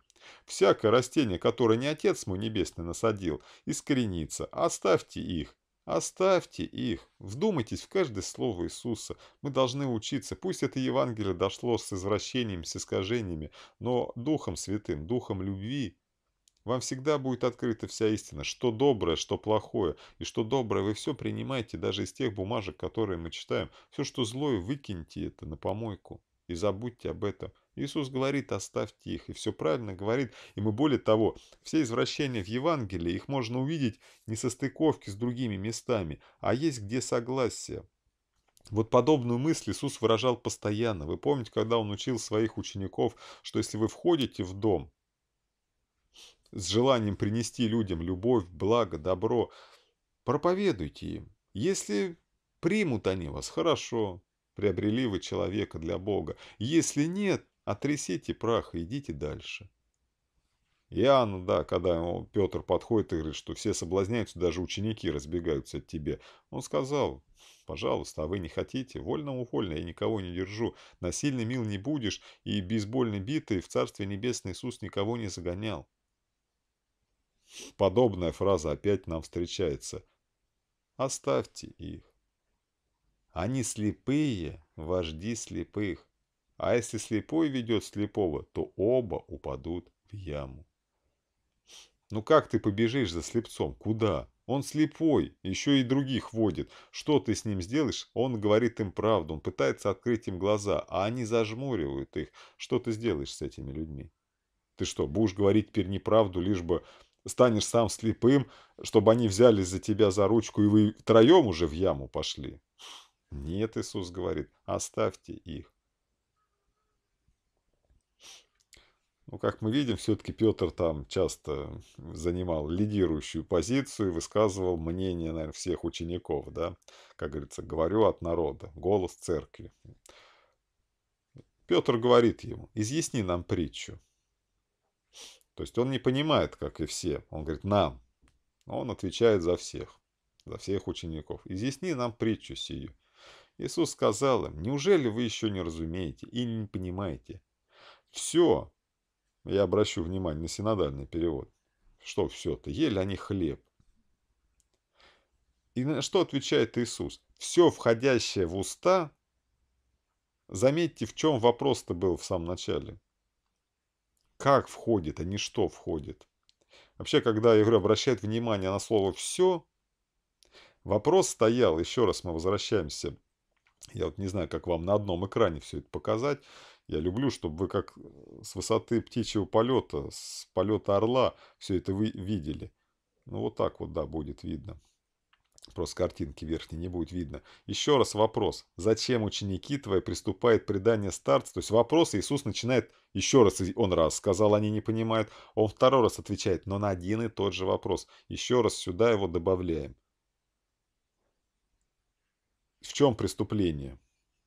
Всякое растение, которое не Отец мой Небесный насадил, искоренится. Оставьте их, оставьте их. Вдумайтесь в каждое слово Иисуса. Мы должны учиться. Пусть это Евангелие дошло с извращениями, с искажениями, но Духом Святым, Духом любви. Вам всегда будет открыта вся истина, что доброе, что плохое, и что доброе вы все принимаете, даже из тех бумажек, которые мы читаем. Все, что злое, выкиньте это на помойку и забудьте об этом. Иисус говорит, оставьте их, и все правильно говорит. И мы более того, все извращения в Евангелии, их можно увидеть не со стыковки с другими местами, а есть где согласие. Вот подобную мысль Иисус выражал постоянно. Вы помните, когда Он учил своих учеников, что если вы входите в дом с желанием принести людям любовь, благо, добро, проповедуйте им. Если примут они вас, хорошо приобрели вы человека для Бога. Если нет, отрисите прах и идите дальше. Иоанн, да, когда ему Петр подходит и говорит, что все соблазняются, даже ученики разбегаются от тебе, он сказал, пожалуйста, а вы не хотите, вольно, увольно, я никого не держу, насильно мил не будешь, и бейсбольной битый в Царстве Небесное Иисус никого не загонял. Подобная фраза опять нам встречается. Оставьте их. Они слепые, вожди слепых. А если слепой ведет слепого, то оба упадут в яму. Ну как ты побежишь за слепцом? Куда? Он слепой, еще и других водит. Что ты с ним сделаешь? Он говорит им правду, он пытается открыть им глаза, а они зажмуривают их. Что ты сделаешь с этими людьми? Ты что, будешь говорить теперь неправду, лишь бы станешь сам слепым, чтобы они взялись за тебя за ручку, и вы троем уже в яму пошли? Нет, Иисус говорит, оставьте их. Ну, как мы видим, все-таки Петр там часто занимал лидирующую позицию, высказывал мнение, наверное, всех учеников, да. Как говорится, говорю от народа, голос церкви. Петр говорит ему, изъясни нам притчу. То есть он не понимает, как и все. Он говорит, нам. Он отвечает за всех, за всех учеников. Изъясни нам притчу сию. Иисус сказал им, неужели вы еще не разумеете и не понимаете? Все, я обращу внимание на синодальный перевод, что все-то, ели они хлеб. И на что отвечает Иисус? Все входящее в уста, заметьте, в чем вопрос-то был в самом начале. Как входит, а не что входит. Вообще, когда, я говорю, обращает внимание на слово «все», вопрос стоял, еще раз мы возвращаемся я вот не знаю, как вам на одном экране все это показать. Я люблю, чтобы вы как э, с высоты птичьего полета, с полета орла все это вы видели. Ну вот так вот, да, будет видно. Просто картинки верхней не будет видно. Еще раз вопрос. Зачем ученики твои приступают предание старца? То есть вопрос Иисус начинает еще раз. Он раз сказал, они не понимают. А он второй раз отвечает, но на один и тот же вопрос. Еще раз сюда его добавляем в чем преступление?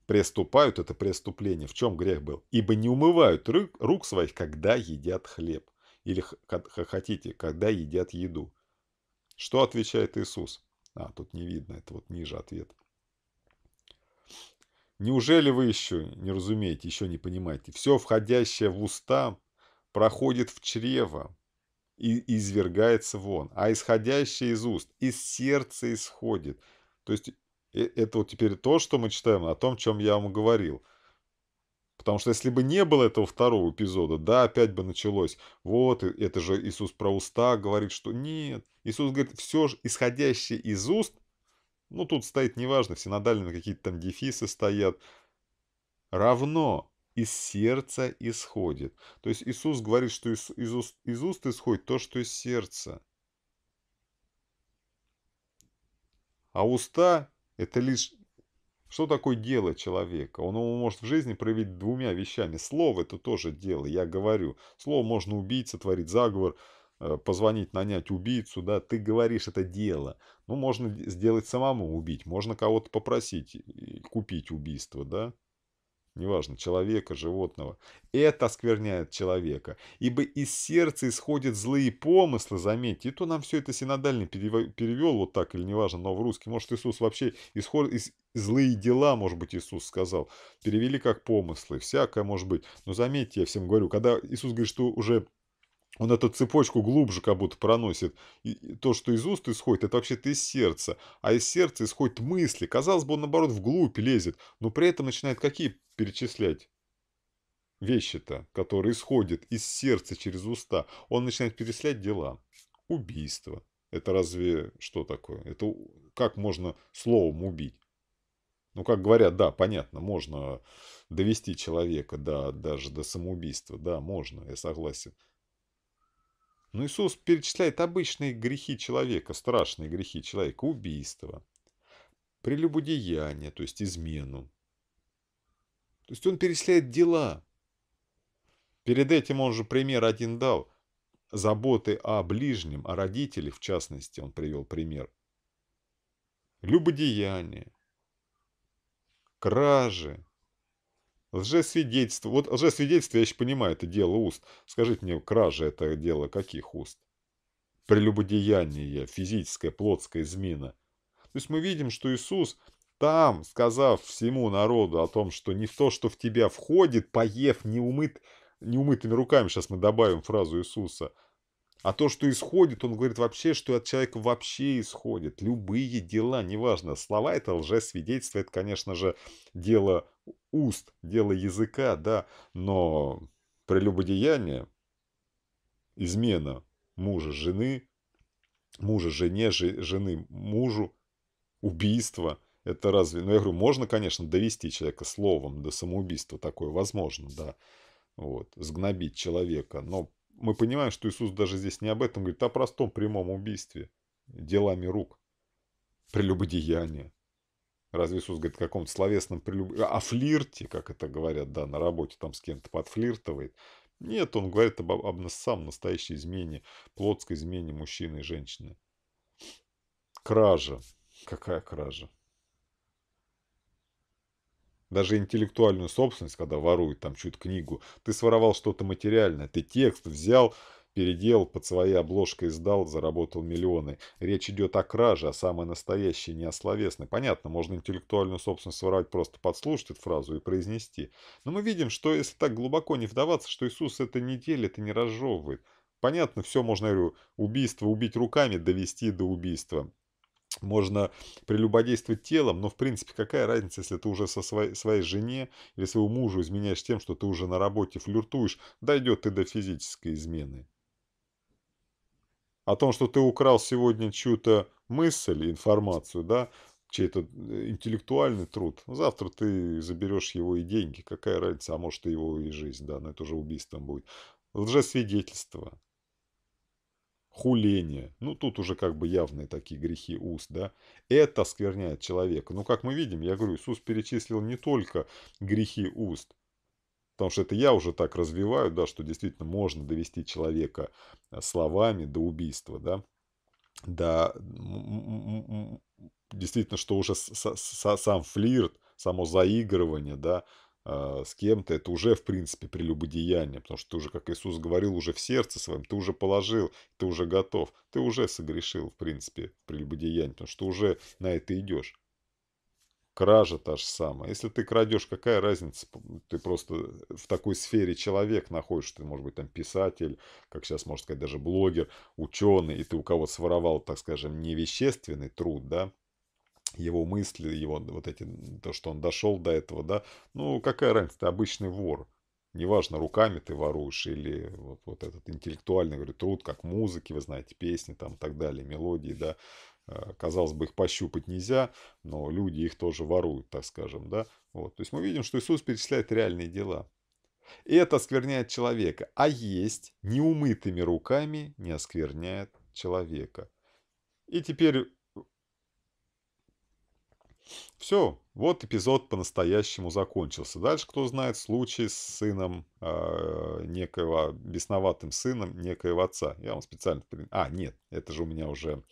Преступают это преступление. В чем грех был? Ибо не умывают рук своих, когда едят хлеб. Или хотите, когда едят еду. Что отвечает Иисус? А, тут не видно, это вот ниже ответ. Неужели вы еще не разумеете, еще не понимаете? Все входящее в уста проходит в чрево и извергается вон, а исходящее из уст из сердца исходит. То есть Э, это вот теперь то, что мы читаем, о том, чем я вам говорил. Потому что если бы не было этого второго эпизода, да, опять бы началось. Вот, э, это же Иисус про уста говорит, что нет. Иисус говорит, все же исходящее из уст, ну тут стоит неважно, все надальные какие-то там дефисы стоят, равно из сердца исходит. То есть Иисус говорит, что из, из, уст, из уст исходит то, что из сердца. А уста это лишь... Что такое дело человека? Он его может в жизни проявить двумя вещами. Слово – это тоже дело, я говорю. Слово можно убить, сотворить заговор, э, позвонить, нанять убийцу, да, ты говоришь это дело. Ну, можно сделать самому убить, можно кого-то попросить купить убийство, да, неважно, человека, животного. Это оскверняет человека, ибо из сердца исходят злые помыслы, заметьте. И то нам все это синодальный перевел вот так, или неважно, но в русский. Может, Иисус вообще исход, из, злые дела, может быть, Иисус сказал. Перевели как помыслы, всякое может быть. Но заметьте, я всем говорю, когда Иисус говорит, что уже он эту цепочку глубже как будто проносит. И то, что из уст исходит, это вообще-то из сердца. А из сердца исходят мысли. Казалось бы, он, наоборот, вглубь лезет. Но при этом начинает какие перечислять? Вещи-то, которые исходят из сердца через уста. Он начинает перечислять дела. Убийство. Это разве что такое? Это как можно словом убить? Ну, как говорят, да, понятно, можно довести человека да, даже до самоубийства. Да, можно, я согласен. Но ну, Иисус перечисляет обычные грехи человека, страшные грехи человека, убийство, прелюбодеяние, то есть измену. То есть он перечисляет дела. Перед этим он же пример один дал. Заботы о ближнем, о родителях, в частности, он привел пример. Любодеяние, кражи, Лжесвидетельство. Вот лжесвидетельство, я еще понимаю, это дело уст. Скажите мне, кража это дело каких уст? Прелюбодеяние, физическое, плотское, измена. То есть мы видим, что Иисус там, сказав всему народу о том, что не то, что в тебя входит, поев, не умыт, неумытыми руками, сейчас мы добавим фразу Иисуса – а то, что исходит, он говорит вообще, что от человека вообще исходит. Любые дела, неважно. Слова это лжесвидетельство, это, конечно же, дело уст, дело языка, да. Но прелюбодеяние, измена мужа жены, мужа жене, жены мужу, убийство – это разве... Ну, я говорю, можно, конечно, довести человека словом до самоубийства, такое возможно, да. Вот, сгнобить человека, но мы понимаем, что Иисус даже здесь не об этом говорит, а о простом прямом убийстве, делами рук, прелюбодеяние. Разве Иисус говорит о каком-то словесном прелюбодеянии, о флирте, как это говорят, да, на работе там с кем-то подфлиртывает. Нет, он говорит об, об, об самом настоящей измене, плотской измене мужчины и женщины. Кража. Какая кража? Даже интеллектуальную собственность, когда воруют там чуть книгу, ты своровал что-то материальное, ты текст взял, переделал под своей обложкой, сдал, заработал миллионы. Речь идет о краже, а самое настоящее, не о словесной. Понятно, можно интеллектуальную собственность своровать, просто подслушать эту фразу и произнести. Но мы видим, что если так глубоко не вдаваться, что Иисус это не делит и не разжевывает. Понятно, все можно, говорю, убийство убить руками, довести до убийства можно прелюбодействовать телом, но в принципе какая разница, если ты уже со своей, своей жене или своему мужу изменяешь тем, что ты уже на работе флиртуешь, дойдет ты до физической измены. О том, что ты украл сегодня чью-то мысль, информацию, да, чей-то э, интеллектуальный труд, завтра ты заберешь его и деньги, какая разница, а может и его и жизнь, да, но это уже убийством будет. Лжесвидетельство хуление, ну тут уже как бы явные такие грехи уст, да, это оскверняет человека. Но ну, как мы видим, я говорю, Иисус перечислил не только грехи уст, потому что это я уже так развиваю, да, что действительно можно довести человека э, словами до убийства, да, да, действительно, что уже с -с -с сам флирт, само заигрывание, да, а, с кем-то, это уже, в принципе, прелюбодеяние, потому что ты уже, как Иисус говорил, уже в сердце своем, ты уже положил, ты уже готов, ты уже согрешил, в принципе, в прелюбодеянии, потому что уже на это идешь. Кража та же самая. Если ты крадешь, какая разница? Ты просто в такой сфере человек находишь, ты, может быть, там писатель, как сейчас можно сказать, даже блогер, ученый, и ты у кого своровал, так скажем, невещественный труд, да, его мысли, его вот эти, то, что он дошел до этого, да, ну, какая разница, ты обычный вор, неважно, руками ты воруешь или вот, вот этот интеллектуальный, говорю, труд, как музыки, вы знаете, песни там и так далее, мелодии, да, э, казалось бы, их пощупать нельзя, но люди их тоже воруют, так скажем, да, вот, то есть мы видим, что Иисус перечисляет реальные дела, и это оскверняет человека, а есть неумытыми руками не оскверняет человека. И теперь все, вот эпизод по-настоящему закончился. Дальше, кто знает, случай с сыном э, некоего, бесноватым сыном некоего отца. Я вам специально... А, нет, это же у меня уже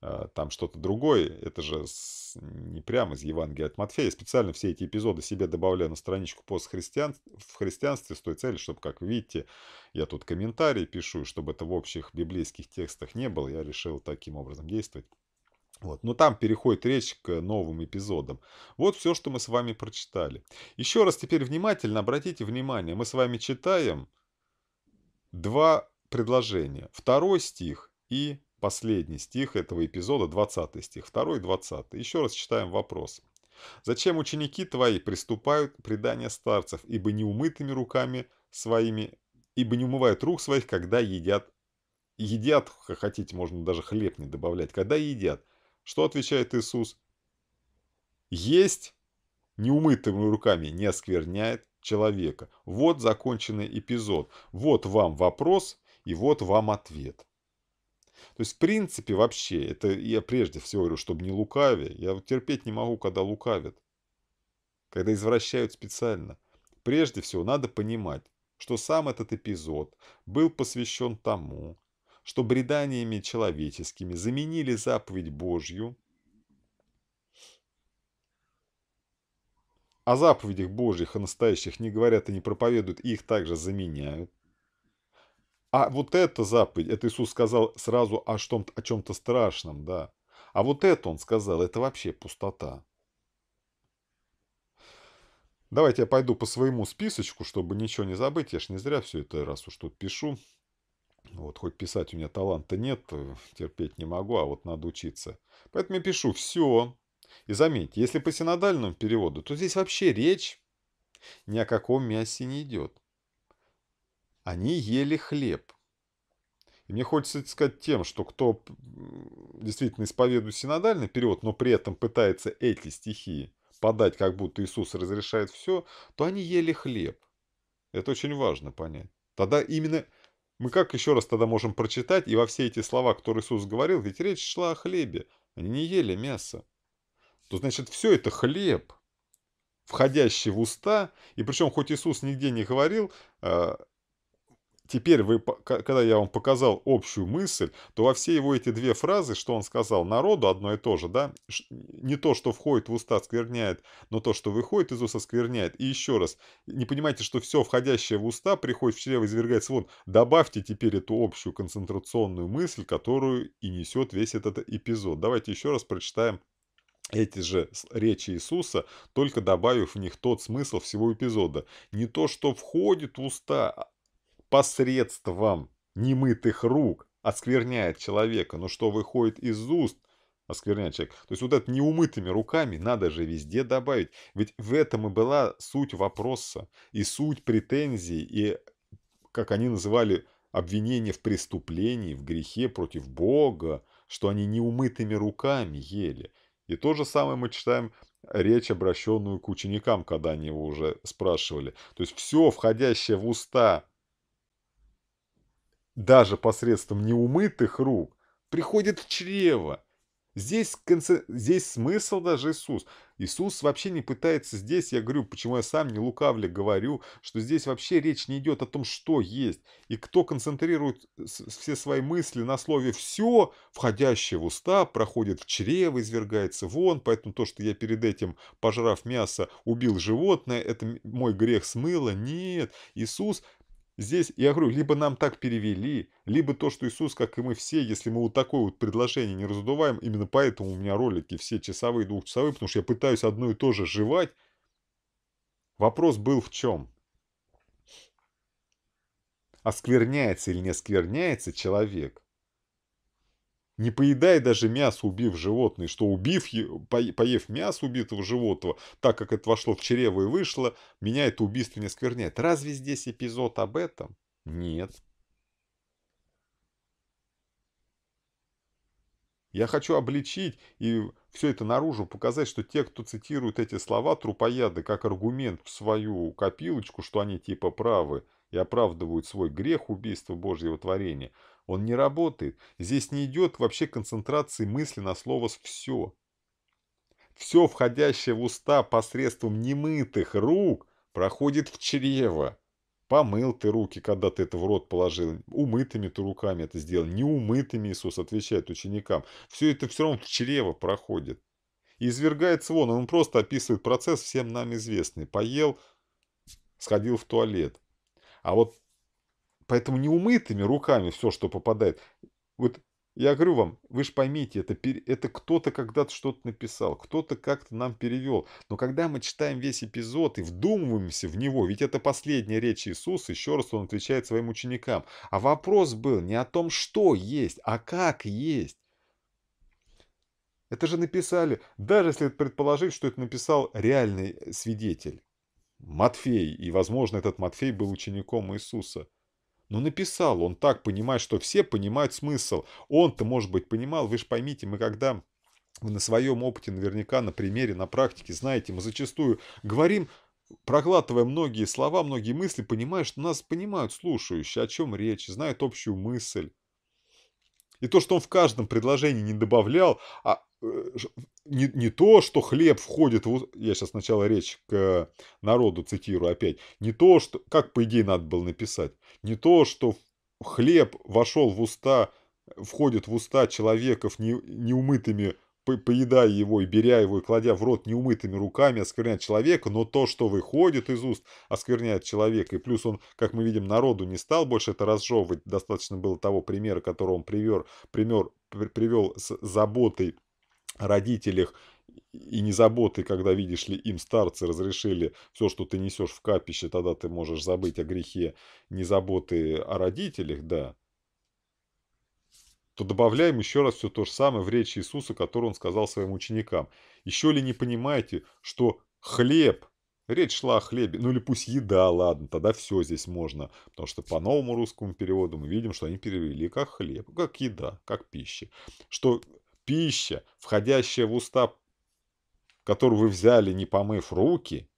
э, там что-то другое. Это же с... не прямо из Евангелия от Матфея. Я специально все эти эпизоды себе добавляю на страничку пост христиан... в христианстве с той целью, чтобы, как видите, я тут комментарии пишу, чтобы это в общих библейских текстах не было. Я решил таким образом действовать. Вот. Но там переходит речь к новым эпизодам. Вот все, что мы с вами прочитали. Еще раз теперь внимательно обратите внимание, мы с вами читаем два предложения. Второй стих и последний стих этого эпизода, 20 стих. Второй, 20. Еще раз читаем вопрос. «Зачем ученики твои приступают к преданию старцев, ибо не умытыми руками своими, ибо не умывают рук своих, когда едят?» Едят, хотите, можно даже хлеб не добавлять, когда едят. Что отвечает Иисус? Есть неумытыми руками не оскверняет человека. Вот законченный эпизод. Вот вам вопрос и вот вам ответ. То есть, в принципе, вообще, это я прежде всего говорю, чтобы не лукавили. Я терпеть не могу, когда лукавят. Когда извращают специально. Прежде всего, надо понимать, что сам этот эпизод был посвящен тому, что бреданиями человеческими заменили заповедь Божью, о заповедях Божьих и настоящих не говорят и не проповедуют, и их также заменяют. А вот эта заповедь, это Иисус сказал сразу о чем-то страшном, да. А вот это он сказал, это вообще пустота. Давайте я пойду по своему списочку, чтобы ничего не забыть. Я ж не зря все это раз уж тут пишу. Вот, хоть писать у меня таланта нет, э, терпеть не могу, а вот надо учиться. Поэтому я пишу «все». И заметьте, если по синодальному переводу, то здесь вообще речь ни о каком мясе не идет. Они ели хлеб. И мне хочется сказать тем, что кто действительно исповедует синодальный перевод, но при этом пытается эти стихи подать, как будто Иисус разрешает все, то они ели хлеб. Это очень важно понять. Тогда именно мы как еще раз тогда можем прочитать и во все эти слова, которые Иисус говорил, ведь речь шла о хлебе, они не ели мясо. То значит, все это хлеб, входящий в уста, и причем хоть Иисус нигде не говорил, а, Теперь, вы, когда я вам показал общую мысль, то во все его эти две фразы, что он сказал народу, одно и то же, да, не то, что входит в уста, скверняет, но то, что выходит из уста, скверняет. И еще раз, не понимайте, что все входящее в уста приходит в чрево, извергается вон. Добавьте теперь эту общую концентрационную мысль, которую и несет весь этот эпизод. Давайте еще раз прочитаем эти же речи Иисуса, только добавив в них тот смысл всего эпизода. Не то, что входит в уста, а посредством немытых рук оскверняет человека, но что выходит из уст, оскверняет человека. То есть вот это неумытыми руками надо же везде добавить. Ведь в этом и была суть вопроса, и суть претензий, и, как они называли, обвинение в преступлении, в грехе против Бога, что они неумытыми руками ели. И то же самое мы читаем речь, обращенную к ученикам, когда они его уже спрашивали. То есть все, входящее в уста даже посредством неумытых рук, приходит в чрево. Здесь, конце... здесь смысл даже Иисус. Иисус вообще не пытается здесь, я говорю, почему я сам не лукавле говорю, что здесь вообще речь не идет о том, что есть. И кто концентрирует все свои мысли на слове «все», входящее в уста, проходит в чрево, извергается вон. Поэтому то, что я перед этим, пожрав мясо, убил животное, это мой грех смыло. Нет, Иисус Здесь, я говорю, либо нам так перевели, либо то, что Иисус, как и мы все, если мы вот такое вот предложение не раздуваем, именно поэтому у меня ролики все часовые, двухчасовые, потому что я пытаюсь одно и то же жевать. Вопрос был в чем? Оскверняется а или не оскверняется человек не поедай даже мясо, убив животное, что убив, поев мясо убитого животного, так как это вошло в чрево и вышло, меня это убийство не скверняет. Разве здесь эпизод об этом? Нет. Я хочу обличить и все это наружу показать, что те, кто цитирует эти слова трупояды как аргумент в свою копилочку, что они типа правы и оправдывают свой грех убийства Божьего творения – он не работает. Здесь не идет вообще концентрации мысли на слово «все». Все, входящее в уста посредством немытых рук, проходит в чрево. Помыл ты руки, когда ты это в рот положил. Умытыми ты руками это сделал. Не умытыми Иисус отвечает ученикам. Все это все равно в чрево проходит. И извергается вон. Он просто описывает процесс, всем нам известный. Поел, сходил в туалет. А вот Поэтому неумытыми руками все, что попадает. Вот я говорю вам, вы же поймите, это, это кто-то когда-то что-то написал, кто-то как-то нам перевел. Но когда мы читаем весь эпизод и вдумываемся в него, ведь это последняя речь Иисуса, еще раз он отвечает своим ученикам. А вопрос был не о том, что есть, а как есть. Это же написали, даже если предположить, что это написал реальный э, свидетель. Матфей, и, возможно, этот Матфей был учеником Иисуса – но ну, написал он так, понимая, что все понимают смысл. Он-то, может быть, понимал, вы же поймите, мы когда вы на своем опыте, наверняка на примере, на практике, знаете, мы зачастую говорим, проглатывая многие слова, многие мысли, понимая, что нас понимают слушающие, о чем речь, знают общую мысль. И то, что он в каждом предложении не добавлял, а э, не, не то, что хлеб входит в... Я сейчас сначала речь к народу цитирую опять. Не то, что... Как, по идее, надо было написать. Не то, что хлеб вошел в уста, входит в уста человеков не, неумытыми, по, поедая его и беря его и кладя в рот неумытыми руками, оскверняет человека, но то, что выходит из уст, оскверняет человека. И плюс он, как мы видим, народу не стал больше это разжевывать. Достаточно было того примера, которого он привер, пример, привел с заботой родителях и незаботы, когда, видишь ли, им старцы разрешили все, что ты несешь в капище, тогда ты можешь забыть о грехе, незаботы, о родителях, да, то добавляем еще раз все то же самое в речи Иисуса, которую он сказал своим ученикам. Еще ли не понимаете, что хлеб, речь шла о хлебе, ну или пусть еда, ладно, тогда все здесь можно, потому что по новому русскому переводу мы видим, что они перевели как хлеб, как еда, как пища, что пища, входящая в уста, которую вы взяли, не помыв руки,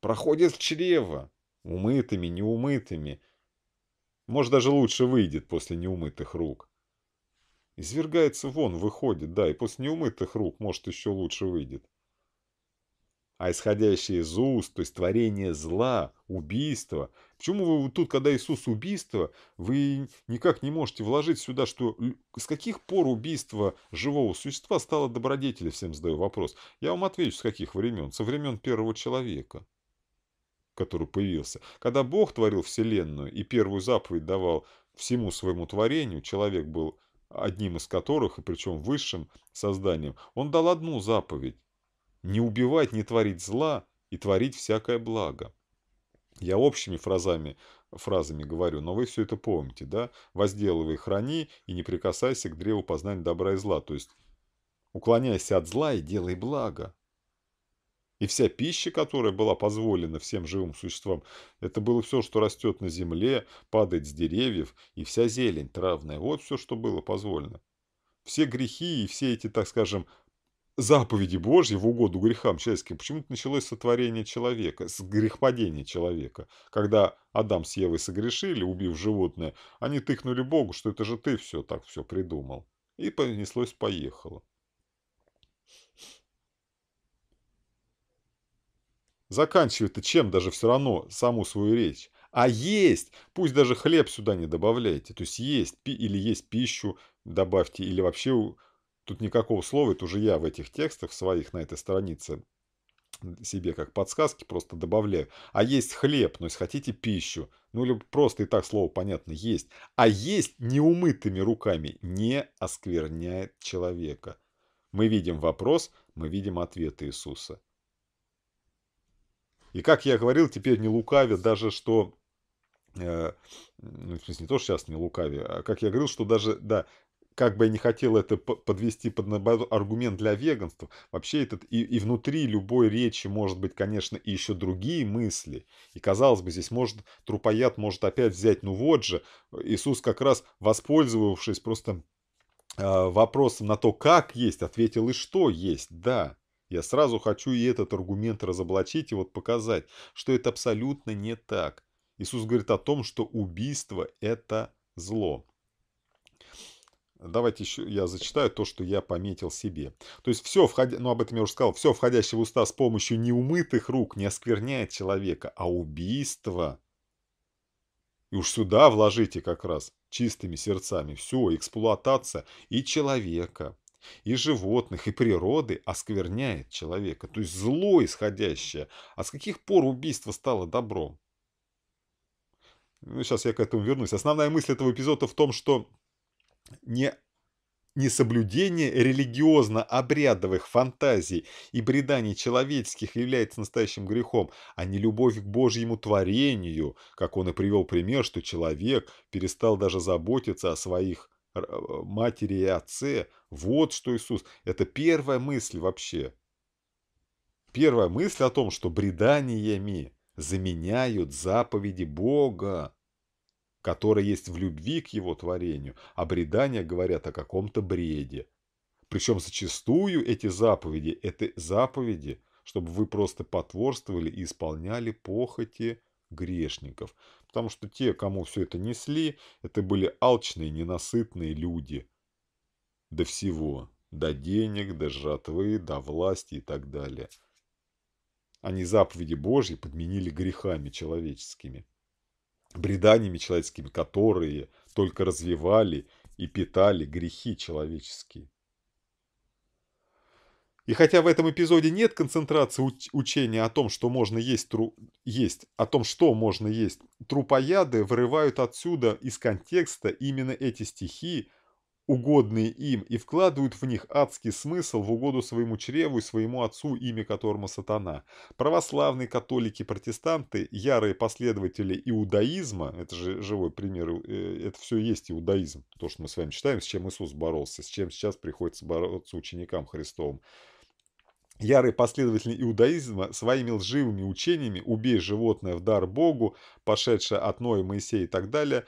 проходит в чрево, умытыми, неумытыми. Может, даже лучше выйдет после неумытых рук. Извергается вон, выходит, да, и после неумытых рук, может, еще лучше выйдет а исходящее из уст, то есть творение зла, убийство. Почему вы тут, когда Иисус убийство, вы никак не можете вложить сюда, что с каких пор убийство живого существа стало добродетелью, всем задаю вопрос. Я вам отвечу, с каких времен. Со времен первого человека который появился. Когда Бог творил Вселенную и первую заповедь давал всему своему творению, человек был одним из которых, и причем высшим созданием, он дал одну заповедь не убивать, не творить зла и творить всякое благо. Я общими фразами, фразами говорю, но вы все это помните, да? Возделывай, храни и не прикасайся к древу познания добра и зла. То есть уклоняйся от зла и делай благо. И вся пища, которая была позволена всем живым существам, это было все, что растет на земле, падает с деревьев, и вся зелень травная. Вот все, что было позволено. Все грехи и все эти, так скажем, заповеди Божьи в угоду грехам человеческим, почему-то началось сотворение человека, с грехпадения человека. Когда Адам с Евой согрешили, убив животное, они тыкнули Богу, что это же ты все так все придумал. И понеслось, поехало. Заканчивает-то чем даже все равно саму свою речь. А есть, пусть даже хлеб сюда не добавляйте, то есть есть, или есть пищу добавьте, или вообще Тут никакого слова, это уже я в этих текстах своих на этой странице себе как подсказки просто добавляю. А есть хлеб, ну если хотите пищу, ну или просто и так слово понятно, есть. А есть неумытыми руками не оскверняет человека. Мы видим вопрос, мы видим ответ Иисуса. И как я говорил, теперь не лукавя даже, что э, ну, в смысле, не то, что сейчас не лукави, а как я говорил, что даже, да, как бы я не хотел это подвести под аргумент для веганства, вообще этот и, и внутри любой речи может быть, конечно, и еще другие мысли. И казалось бы, здесь может трупоят может опять взять, ну вот же, Иисус как раз воспользовавшись просто э, вопросом на то, как есть, ответил и что есть, да. Я сразу хочу и этот аргумент разоблачить и вот показать, что это абсолютно не так. Иисус говорит о том, что убийство – это зло. Давайте еще я зачитаю то, что я пометил себе. То есть все, входя... ну об этом я уже сказал, все входящее в уста с помощью неумытых рук не оскверняет человека, а убийство. И уж сюда вложите как раз чистыми сердцами. Все, эксплуатация и человека, и животных, и природы оскверняет человека. То есть зло исходящее. А с каких пор убийство стало добром? Ну, сейчас я к этому вернусь. Основная мысль этого эпизода в том, что не несоблюдение религиозно-обрядовых фантазий и преданий человеческих является настоящим грехом, а не любовь к Божьему творению, как он и привел пример, что человек перестал даже заботиться о своих э, матери и отце. Вот что Иисус. Это первая мысль вообще. Первая мысль о том, что преданиями заменяют заповеди Бога которое есть в любви к его творению, а бредания говорят о каком-то бреде. Причем зачастую эти заповеди – это заповеди, чтобы вы просто потворствовали и исполняли похоти грешников. Потому что те, кому все это несли, это были алчные, ненасытные люди. До всего. До денег, до жратвы, до власти и так далее. Они заповеди Божьи подменили грехами человеческими бреданиями человеческими, которые только развивали и питали грехи человеческие. И хотя в этом эпизоде нет концентрации учения о том, что можно есть, тру... есть, о том, что можно есть, трупояды вырывают отсюда из контекста именно эти стихи, угодные им, и вкладывают в них адский смысл в угоду своему чреву и своему отцу, имя которому сатана. Православные католики-протестанты, ярые последователи иудаизма, это же живой пример, э, это все есть иудаизм, то, что мы с вами читаем, с чем Иисус боролся, с чем сейчас приходится бороться ученикам Христовым. Ярые последователи иудаизма своими лживыми учениями «убей животное в дар Богу», «пошедшее от Ноя, Моисея» и так далее,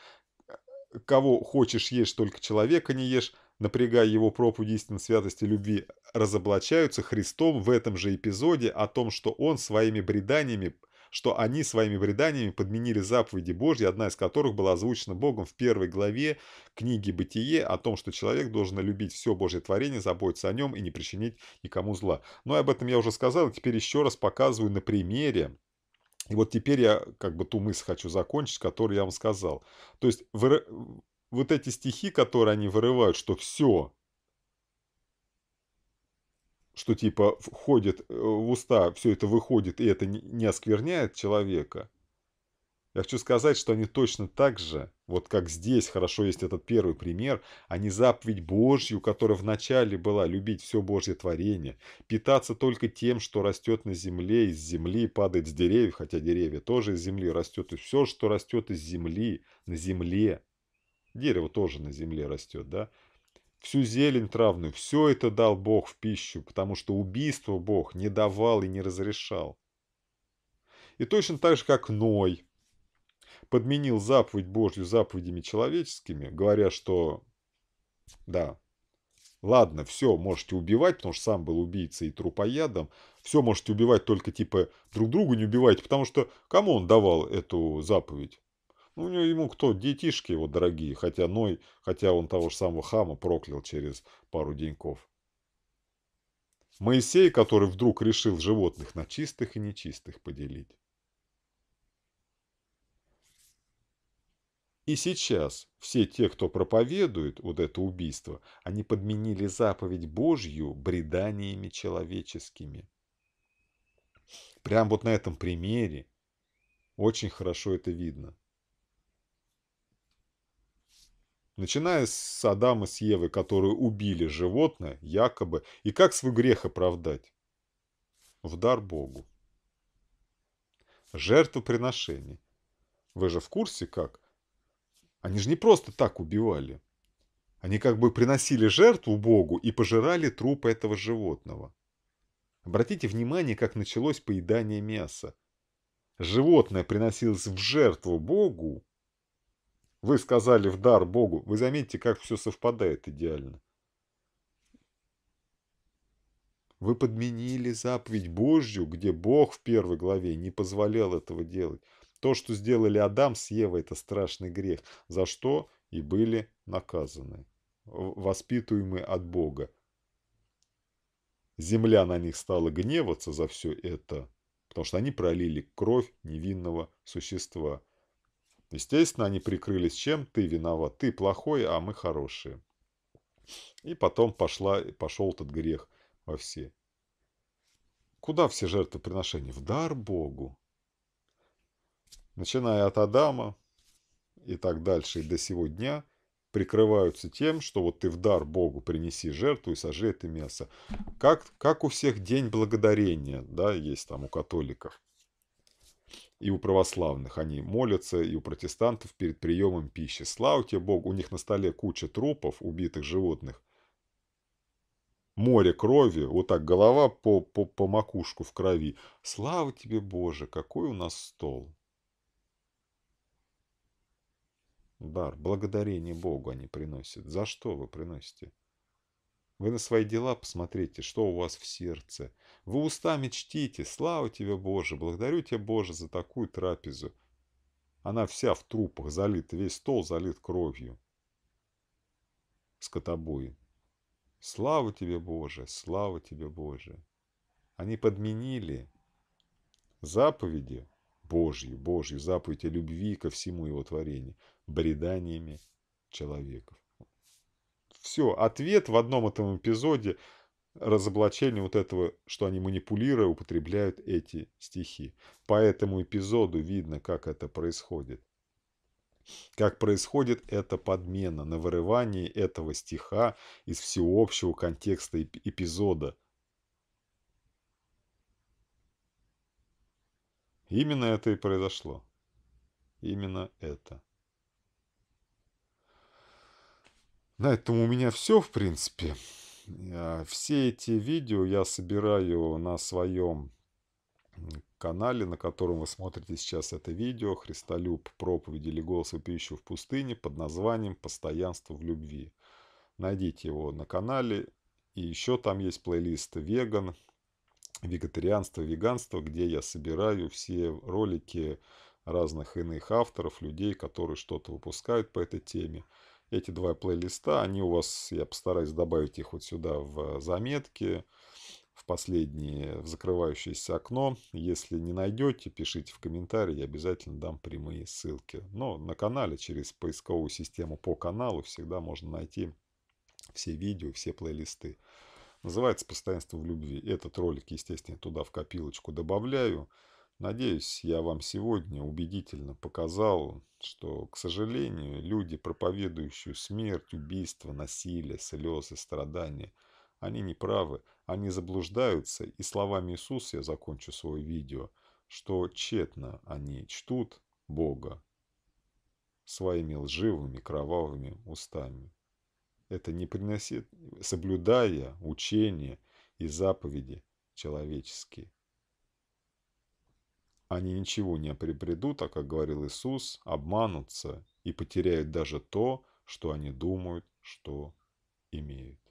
кого хочешь ешь, только человека не ешь, напрягая его проповеди истин святости любви, разоблачаются Христом в этом же эпизоде о том, что он своими бреданиями что они своими бреданиями подменили заповеди Божьи, одна из которых была озвучена Богом в первой главе книги «Бытие» о том, что человек должен любить все Божье творение, заботиться о нем и не причинить никому зла. Но ну, об этом я уже сказал, теперь еще раз показываю на примере и вот теперь я как бы ту мысль хочу закончить, которую я вам сказал. То есть выр... вот эти стихи, которые они вырывают, что все, что типа входит э, в уста, все это выходит, и это не оскверняет человека – я хочу сказать, что они точно так же, вот как здесь хорошо есть этот первый пример, они заповедь Божью, которая вначале была любить все Божье творение, питаться только тем, что растет на земле, из земли падает с деревьев, хотя деревья тоже из земли растет, и все, что растет из земли, на земле. Дерево тоже на земле растет, да? всю зелень травную, все это дал Бог в пищу, потому что убийство Бог не давал и не разрешал. И точно так же, как Ной, подменил заповедь Божью заповедями человеческими, говоря, что да, ладно, все, можете убивать, потому что сам был убийцей и трупоядом, все можете убивать, только типа друг друга не убивайте, потому что кому он давал эту заповедь? Ну, ему кто? Детишки его дорогие, хотя Ной, хотя он того же самого хама проклял через пару деньков. Моисей, который вдруг решил животных на чистых и нечистых поделить. И сейчас все те, кто проповедует вот это убийство, они подменили заповедь Божью бреданиями человеческими. Прям вот на этом примере очень хорошо это видно. Начиная с Адама с Евы, которые убили животное, якобы, и как свой грех оправдать? В дар Богу. Жертвоприношение. Вы же в курсе как? Они же не просто так убивали. Они как бы приносили жертву Богу и пожирали труп этого животного. Обратите внимание, как началось поедание мяса. Животное приносилось в жертву Богу. Вы сказали в дар Богу. Вы заметите, как все совпадает идеально. Вы подменили заповедь Божью, где Бог в первой главе не позволял этого делать. То, что сделали Адам с Евой, это страшный грех, за что и были наказаны, воспитуемы от Бога. Земля на них стала гневаться за все это, потому что они пролили кровь невинного существа. Естественно, они прикрылись чем ты виноват, ты плохой, а мы хорошие. И потом пошла, пошел этот грех во все. Куда все жертвоприношения? В дар Богу начиная от Адама и так дальше, и до сего дня, прикрываются тем, что вот ты в дар Богу принеси жертву и сожри это мясо. Как, как у всех день благодарения, да, есть там у католиков и у православных. Они молятся, и у протестантов перед приемом пищи. Слава тебе Богу, у них на столе куча трупов убитых животных, море крови, вот так голова по, по, по макушку в крови. Слава тебе, Боже, какой у нас стол! дар, благодарение Богу они приносят. За что вы приносите? Вы на свои дела посмотрите, что у вас в сердце. Вы устами чтите, слава тебе, Боже, благодарю тебя, Боже, за такую трапезу. Она вся в трупах залита, весь стол залит кровью. скотобой Слава тебе, Боже, слава тебе, Боже. Они подменили заповеди Божью, Божью заповедь о любви ко всему его творению, бреданиями человеков. Все, ответ в одном этом эпизоде разоблачение вот этого, что они манипулируя употребляют эти стихи. По этому эпизоду видно, как это происходит. Как происходит эта подмена на вырывание этого стиха из всеобщего контекста эпизода. Именно это и произошло. Именно это. На этом у меня все, в принципе. А, все эти видео я собираю на своем канале, на котором вы смотрите сейчас это видео «Христолюб. Проповеди или голос вопиющего в пустыне» под названием «Постоянство в любви». Найдите его на канале. И еще там есть плейлист «Веган», «Вегетарианство, веганство», где я собираю все ролики разных иных авторов, людей, которые что-то выпускают по этой теме эти два плейлиста, они у вас, я постараюсь добавить их вот сюда в заметки, в последнее, в закрывающееся окно. Если не найдете, пишите в комментарии, я обязательно дам прямые ссылки. Но на канале через поисковую систему по каналу всегда можно найти все видео, все плейлисты. Называется «Постоянство в любви». Этот ролик, естественно, туда в копилочку добавляю. Надеюсь, я вам сегодня убедительно показал, что, к сожалению, люди, проповедующие смерть, убийство, насилие, слезы, страдания, они не правы, они заблуждаются, и словами Иисуса я закончу свое видео, что тщетно они чтут Бога своими лживыми кровавыми устами. Это не приносит, соблюдая учения и заповеди человеческие. Они ничего не припредут, а, как говорил Иисус, обманутся и потеряют даже то, что они думают, что имеют.